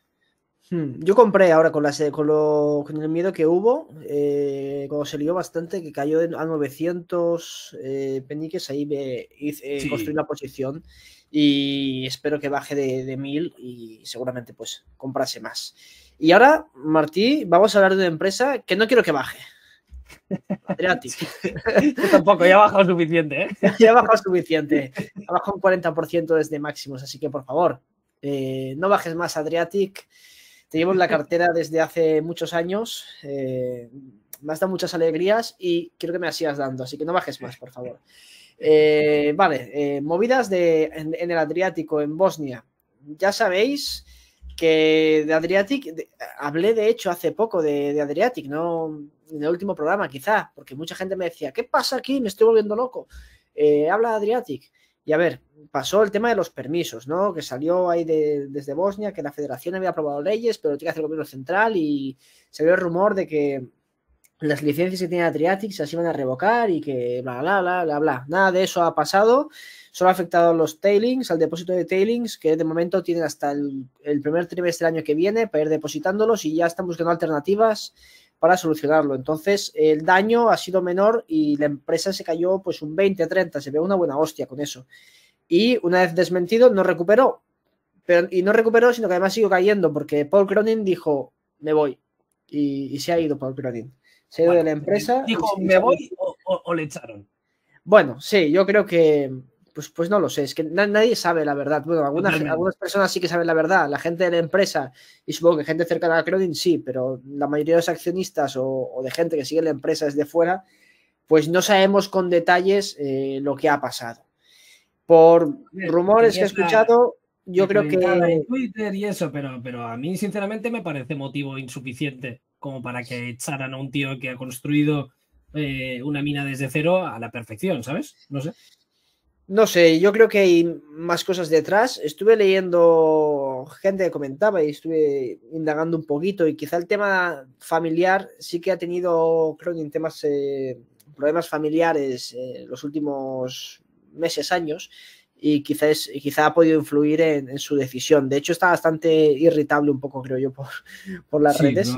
Hmm, yo compré ahora con, con, lo, con el miedo que hubo, eh, cuando se lió bastante, que cayó a 900 eh, peniques, ahí me hice, construí la posición y espero que baje de, de 1000 y seguramente pues comprase más. Y ahora, Martí, vamos a hablar de una empresa que no quiero que baje. Adriático. tampoco, ya ha bajado suficiente. ¿eh? [laughs] ya ha bajado suficiente. Ha bajado un 40% desde máximos, así que por favor, eh, no bajes más Adriatic. Te llevo la [laughs] cartera desde hace muchos años. Eh, me has dado muchas alegrías y quiero que me las sigas dando, así que no bajes más, por favor. vale, movidas en, el Adriático, en Bosnia. Ya sabéis que de Adriatic, hablé de hecho hace poco de, de Adriatic, no, en el último programa, quizá, porque mucha gente me decía, ¿qué pasa aquí? Me estoy volviendo loco. Eh, habla Adriatic. Y a ver, pasó el tema de los permisos, ¿no? Que salió ahí de, desde Bosnia, que la federación había aprobado leyes, pero tiene que hacer el gobierno central y se vio el rumor de que las licencias que tiene Adriatic se las iban a revocar y que bla, bla, bla, bla, bla. Nada de eso ha pasado. Solo ha afectado a los tailings, al depósito de tailings, que de momento tienen hasta el primer trimestre del año que viene para ir depositándolos y ya están buscando alternativas para solucionarlo. Entonces, el daño ha sido menor y la empresa se cayó pues un 20-30, se ve una buena hostia con eso. Y una vez desmentido, no recuperó. Pero, y no recuperó, sino que además siguió cayendo, porque Paul Cronin dijo, me voy. Y, se ha ido Paul Cronin. Se ha ido de la empresa. Dijo, me voy o le echaron. Bueno, sí, yo creo que pues, pues no lo sé, es que nadie sabe la verdad. Bueno, algunas, personas sí que saben la verdad, la gente de la empresa y supongo que gente cercana a Cronin sí, pero la mayoría de los accionistas o, de gente que sigue la empresa desde fuera, pues no sabemos con detalles eh, lo que ha pasado. Por rumores que he escuchado, yo creo que... Twitter y eso, pero, pero a mí sinceramente me parece motivo insuficiente como para que echaran a un tío que ha construido eh, una mina desde cero a la perfección, ¿sabes? No sé. No sé, yo creo que hay más cosas detrás. Estuve leyendo gente que comentaba y estuve indagando un poquito y quizá el tema familiar sí que ha tenido, en temas, eh, problemas familiares eh, los últimos meses, años y quizá, ha podido influir en, su decisión. De hecho, está bastante irritable un poco, creo yo, por, [laughs] por las redes.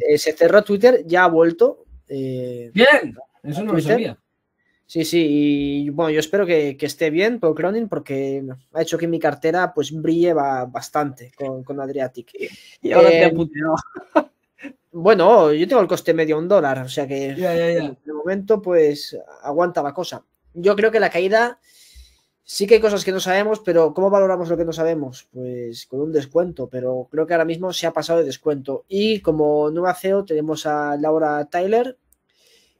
Eh, se cerró Twitter, ya ha vuelto. Bien, eso no lo Sí, sí, y bueno, yo espero que, esté bien Paul Cronin porque ha hecho que mi cartera pues brille bastante con, con Adriatic. Y ahora te eh, apunteo. [laughs] Bueno, yo tengo el coste medio un dólar, o sea que de momento pues aguanta la cosa. Yo creo que la caída sí que hay cosas que no sabemos, pero ¿cómo valoramos lo que no sabemos? Pues con un descuento, pero creo que ahora mismo se ha pasado de descuento. Y como nueva CEO tenemos a Laura Tyler,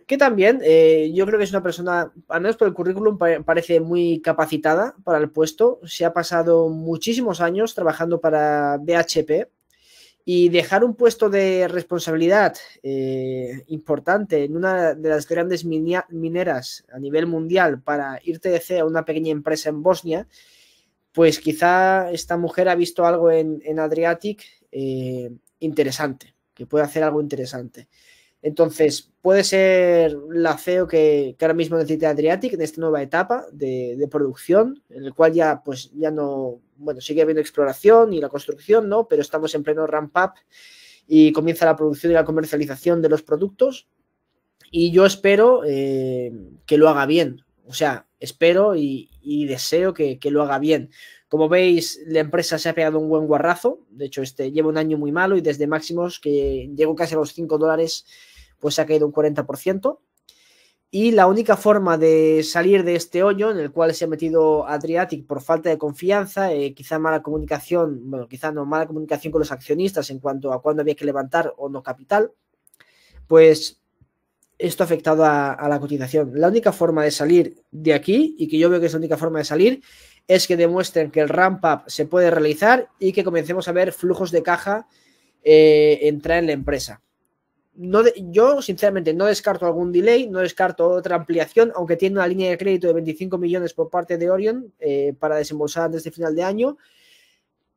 que también eh, yo creo que es una persona, al menos por el currículum, parece muy capacitada para el puesto. Se ha pasado muchísimos años trabajando para BHP y dejar un puesto de responsabilidad eh, importante en una de las grandes mineras a nivel mundial para irte de C a una pequeña empresa en Bosnia, pues quizá esta mujer ha visto algo en, Adriatic eh, interesante, que puede hacer algo interesante. Entonces, puede ser la CEO que, ahora mismo necesita Adriatic en esta nueva etapa de, producción, en el cual ya, pues, ya no, bueno, sigue habiendo exploración y la construcción, ¿no? Pero estamos en pleno ramp-up y comienza la producción y la comercialización de los productos. Y yo espero eh, que lo haga bien. O sea, espero y, deseo que, lo haga bien. Como veis, la empresa se ha pegado un buen guarrazo. De hecho, este lleva un año muy malo y desde máximos que llegó casi a los 5 dólares, pues se ha caído un 40%. Y la única forma de salir de este hoyo en el cual se ha metido Adriatic por falta de confianza, eh, quizá mala comunicación, bueno, quizá no mala comunicación con los accionistas en cuanto a cuándo había que levantar o no capital, pues esto ha afectado a, la cotización. La única forma de salir de aquí, y que yo veo que es la única forma de salir, es que demuestren que el ramp-up se puede realizar y que comencemos a ver flujos de caja eh, entrar en la empresa. No yo, sinceramente, no descarto algún delay, no descarto otra ampliación, aunque tiene una línea de crédito de 25 millones por parte de Orion eh, para desembolsar antes de final de año,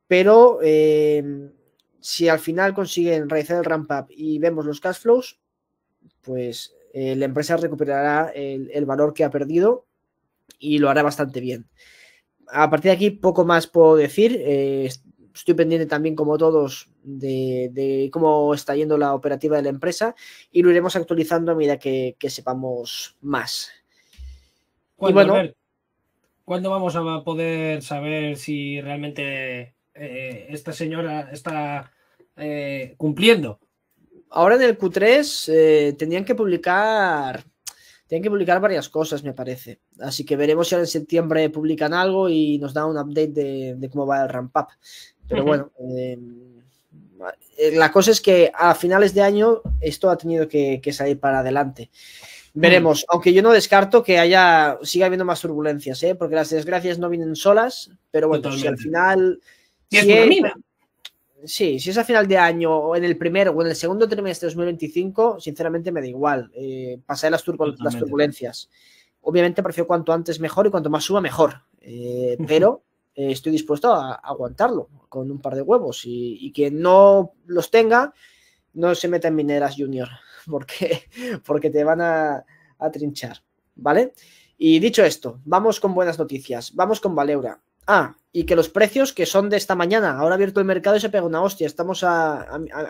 pero eh, si al final consiguen realizar el ramp-up y vemos los cash flows, pues eh, la empresa recuperará el, valor que ha perdido y lo hará bastante bien. A partir de aquí, poco más puedo decir. Eh, estoy pendiente también, como todos, de, cómo está yendo la operativa de la empresa y lo iremos actualizando a medida que, sepamos más. ¿Cuándo, ¿Cuándo vamos a poder saber si realmente eh, esta señora está cumpliendo ahora en el Q3 eh, tenían que publicar tienen que publicar varias cosas, me parece. Así que veremos si ahora en septiembre publican algo y nos dan un update de, cómo va el ramp up. Pero bueno, eh, la cosa es que a finales de año esto ha tenido que, salir para adelante. Veremos, aunque yo no descarto que haya, siga habiendo más turbulencias, ¿eh? porque las desgracias no vienen solas, pero bueno, si al final sí, si es a final de año o en el primer o en el segundo trimestre de 2025, sinceramente me da igual. Eh, pasaré las, turbulencias. Obviamente prefiero cuanto antes mejor y cuanto más suba mejor. Eh, pero eh, estoy dispuesto a, aguantarlo con un par de huevos y, quien que no los tenga, no se meta en mineras junior [laughs] porque, porque te van a, a trinchar. ¿Vale? Y dicho esto, vamos con buenas noticias. Vamos con Valeura. Ah, y que los precios que son de esta mañana, ahora ha abierto el mercado y se pega una hostia, estamos a,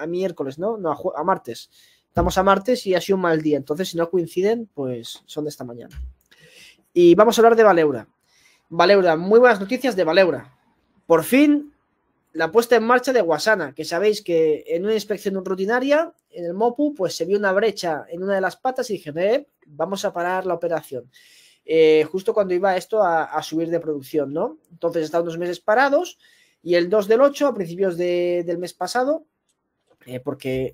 miércoles, ¿no? No, a, martes. Estamos a martes y ha sido un mal día, entonces si no coinciden, pues son de esta mañana. Y vamos a hablar de Valeura. Valeura, muy buenas noticias de Valeura. Por fin, la puesta en marcha de Guasana, que sabéis que en una inspección rutinaria, en el MOPU, pues se vio una brecha en una de las patas y dije, eh, vamos a parar la operación. Eh, justo cuando iba esto a, subir de producción, ¿no? Entonces está unos meses parados y el 2 del 8, a principios del mes pasado, eh, porque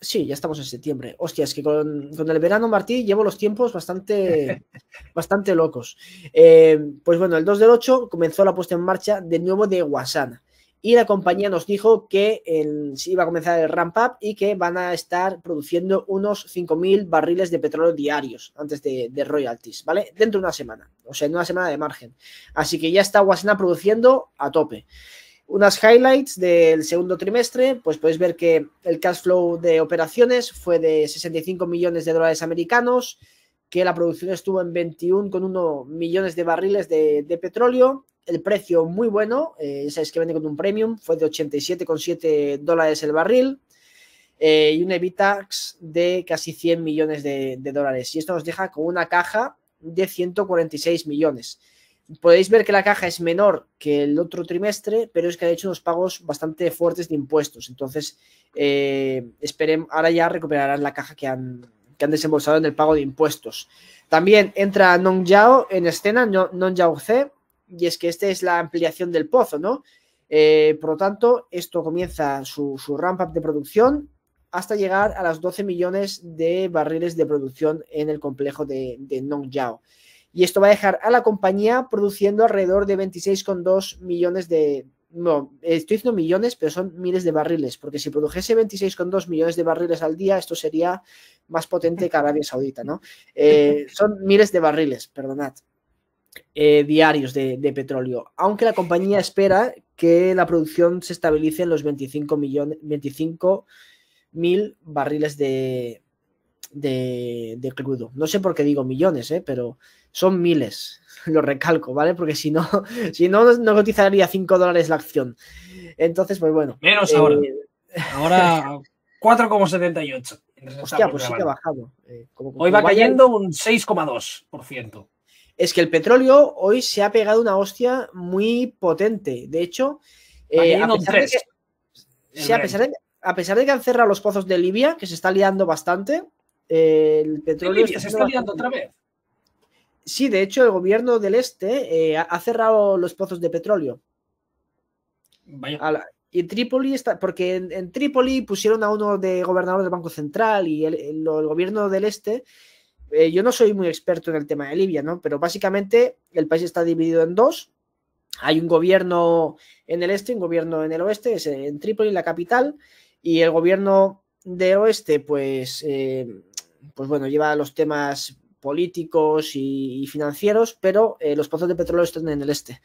sí, ya estamos en septiembre. Hostia, es que con, el verano, Martí, llevo los tiempos bastante, [laughs] bastante locos. Eh, pues bueno, el 2 del 8 comenzó la puesta en marcha de nuevo de Guasana y la compañía nos dijo que se iba a comenzar el ramp up y que van a estar produciendo unos 5.000 barriles de petróleo diarios antes de, royalties, ¿vale? Dentro de una semana, o sea, en una semana de margen. Así que ya está Wasena produciendo a tope. Unas highlights del segundo trimestre, pues podéis ver que el cash flow de operaciones fue de 65 millones de dólares americanos, que la producción estuvo en 21,1 millones de barriles de petróleo el precio muy bueno, eh, sabéis que vende con un premium, fue de 87,7 dólares el barril eh, y un evitax de casi 100 millones de, dólares. Y esto nos deja con una caja de 146 millones. Podéis ver que la caja es menor que el otro trimestre, pero es que ha hecho unos pagos bastante fuertes de impuestos. Entonces, eh, ahora ya recuperarán la caja que han, que han desembolsado en el pago de impuestos. También entra Nong Yao en escena, Nong Yao C, y es que esta es la ampliación del pozo, ¿no? Eh, por lo tanto, esto comienza su, ramp-up de producción hasta llegar a las 12 millones de barriles de producción en el complejo de, Nong Yao. Y esto va a dejar a la compañía produciendo alrededor de 26,2 millones de... No, estoy diciendo millones, pero son miles de barriles, porque si produjese 26,2 millones de barriles al día, esto sería más potente que Arabia Saudita, ¿no? Eh, son miles de barriles, perdonad. Eh, diarios de, petróleo, aunque la compañía espera que la producción se estabilice en los 25 mil barriles de, de, crudo. No sé por qué digo millones, eh, pero son miles, [laughs] lo recalco, ¿vale? Porque si no, [laughs] si no, cotizaría 5 dólares la acción. Entonces, pues bueno. Menos ahora. Eh, ahora 4,78. [laughs] pues sí ha bajado. Eh, Hoy va cayendo un 6,2% es que el petróleo hoy se ha pegado una hostia muy potente. De hecho, eh, a, pesar de que, sí, a, pesar que han cerrado los pozos de Libia, que se está liando bastante, eh, el petróleo... Libia, se está liando otra vez? Sí, de hecho, el gobierno del este eh, ha cerrado los pozos de petróleo. Vaya. y Trípoli está, porque en, Trípoli pusieron a uno de gobernador del Banco Central y el gobierno del este eh, yo no soy muy experto en el tema de Libia, ¿no? Pero básicamente el país está dividido en dos. Hay un gobierno en el este, un gobierno en el oeste, es en Trípoli, la capital, y el gobierno de oeste, pues, eh, pues bueno, lleva los temas políticos y, financieros, pero eh, los pozos de petróleo están en el este.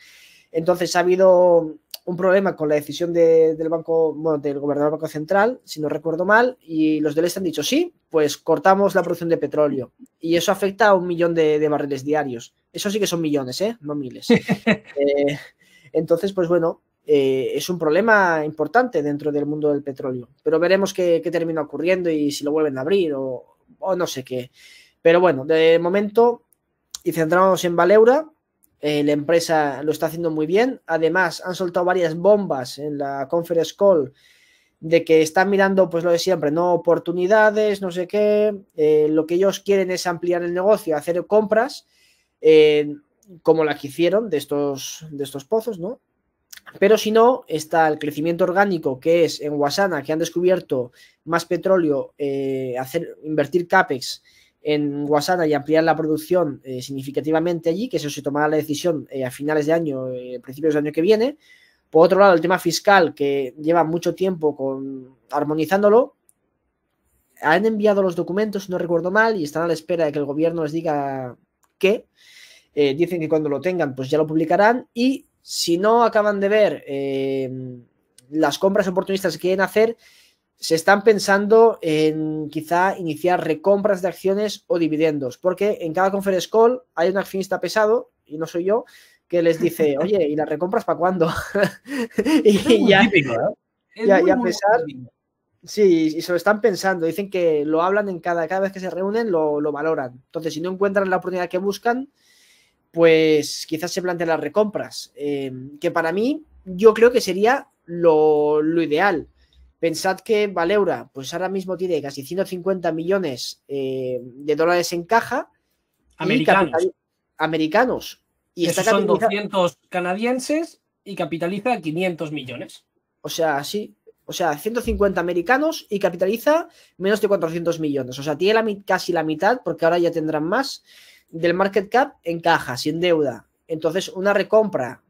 Entonces ha habido un problema con la decisión del banco, del gobernador del Banco Central, si no recuerdo mal, y los del este han dicho, sí, pues cortamos la producción de petróleo. Y eso afecta a un millón de, barriles diarios. Eso sí que son millones, ¿eh? No miles. [laughs] Eh, entonces, pues bueno, eh, es un problema importante dentro del mundo del petróleo. Pero veremos qué, termina ocurriendo y si lo vuelven a abrir o, o no sé qué. Pero bueno, de momento, y centramos en Valeura, eh, la empresa lo está haciendo muy bien. Además, han soltado varias bombas en la conference call de que están mirando, pues lo de siempre, no oportunidades, no sé qué. Eh, lo que ellos quieren es ampliar el negocio, hacer compras, eh, como la que hicieron de estos, de estos pozos, ¿no? Pero si no, está el crecimiento orgánico, que es en Wasana, que han descubierto más petróleo, hacer, invertir CAPEX en Guasana y ampliar la producción eh, significativamente allí, que eso se tomará la decisión eh, a finales de año, eh, principios del año que viene. Por otro lado, el tema fiscal, que lleva mucho tiempo con, armonizándolo, han enviado los documentos, no recuerdo mal, y están a la espera de que el gobierno les diga qué. dicen que cuando lo tengan, pues ya lo publicarán. Y si no acaban de ver las compras oportunistas que quieren hacer, se están pensando en quizá iniciar recompras de acciones o dividendos, porque en cada conference call hay un accionista pesado, y no soy yo, que les dice, [laughs] oye, ¿y las recompras para cuándo? [laughs] y ya, ¿eh? ya, pesar, Sí, y se lo están pensando, dicen que lo hablan en cada, cada vez que se reúnen, lo, lo valoran. Entonces, si no encuentran la oportunidad que buscan, pues quizás se planteen las recompras, eh, que para mí yo creo que sería lo ideal. Pensad que Valeura, pues ahora mismo tiene casi 150 millones eh, de dólares en caja. Americanos. americanos. Y está son 200 canadienses y capitaliza 500 millones. O sea, sí. O sea, 150 americanos y capitaliza menos de 400 millones. O sea, tiene casi la mitad, porque ahora ya tendrán más, del market cap en caja, sin deuda. Entonces, una recompra,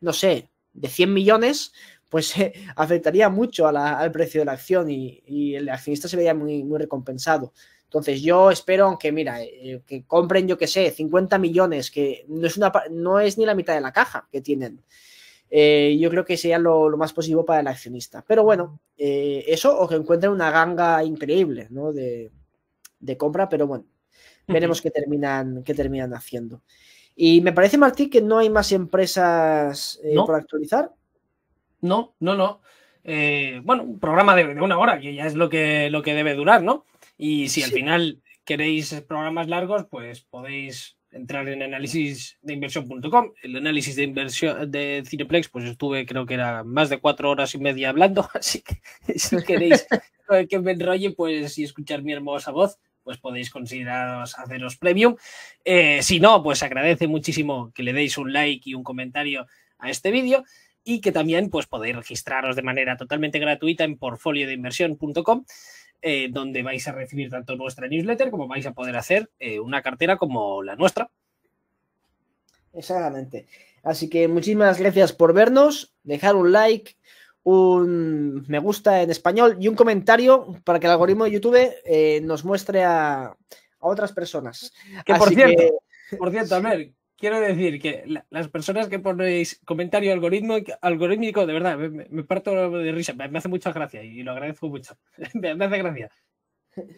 no sé, de 100 millones pues eh, afectaría mucho al precio de la acción y, el accionista se vería muy, muy recompensado. Entonces yo espero, aunque mira, eh, eh, que compren, yo qué sé, 50 millones, que no es, una, no es ni la mitad de la caja que tienen. yo creo que sería lo, más positivo para el accionista. Pero bueno, eso o que encuentren una ganga increíble ¿no? de, compra, pero bueno, veremos qué terminan, qué terminan haciendo. Y me parece, Martí, que no hay más empresas por actualizar. No, no, no. Eh, bueno, un programa de, una hora, que ya es lo que, lo que debe durar, ¿no? Y si al final queréis programas largos, pues podéis entrar en análisis de El análisis de inversión de Cineplex, pues estuve, creo que era más de cuatro horas y media hablando, [laughs] así que si queréis [laughs] que me enrolle, pues y escuchar mi hermosa voz, pues podéis consideraros haceros premium. Eh, si no, pues agradece muchísimo que le deis un like y un comentario a este vídeo y que también pues, podéis registraros de manera totalmente gratuita en portfoliodeinversión.com. Eh, donde vais a recibir tanto nuestra newsletter como vais a poder hacer eh, una cartera como la nuestra. Exactamente. Así que muchísimas gracias por vernos, dejar un like, un me gusta en español y un comentario para que el algoritmo de YouTube eh, nos muestre a, otras personas. Que por cierto, por cierto, [laughs] quiero decir que las personas que ponéis comentario algoritmo, algorítmico, de verdad, me, parto de risa, me, hace mucha gracia y lo agradezco mucho. [laughs] me, hace gracia. [laughs]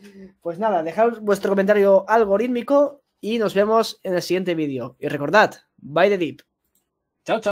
Pues nada, dejad vuestro comentario algorítmico y nos vemos en el siguiente vídeo. Y recordad, bye the deep. Chao, chao.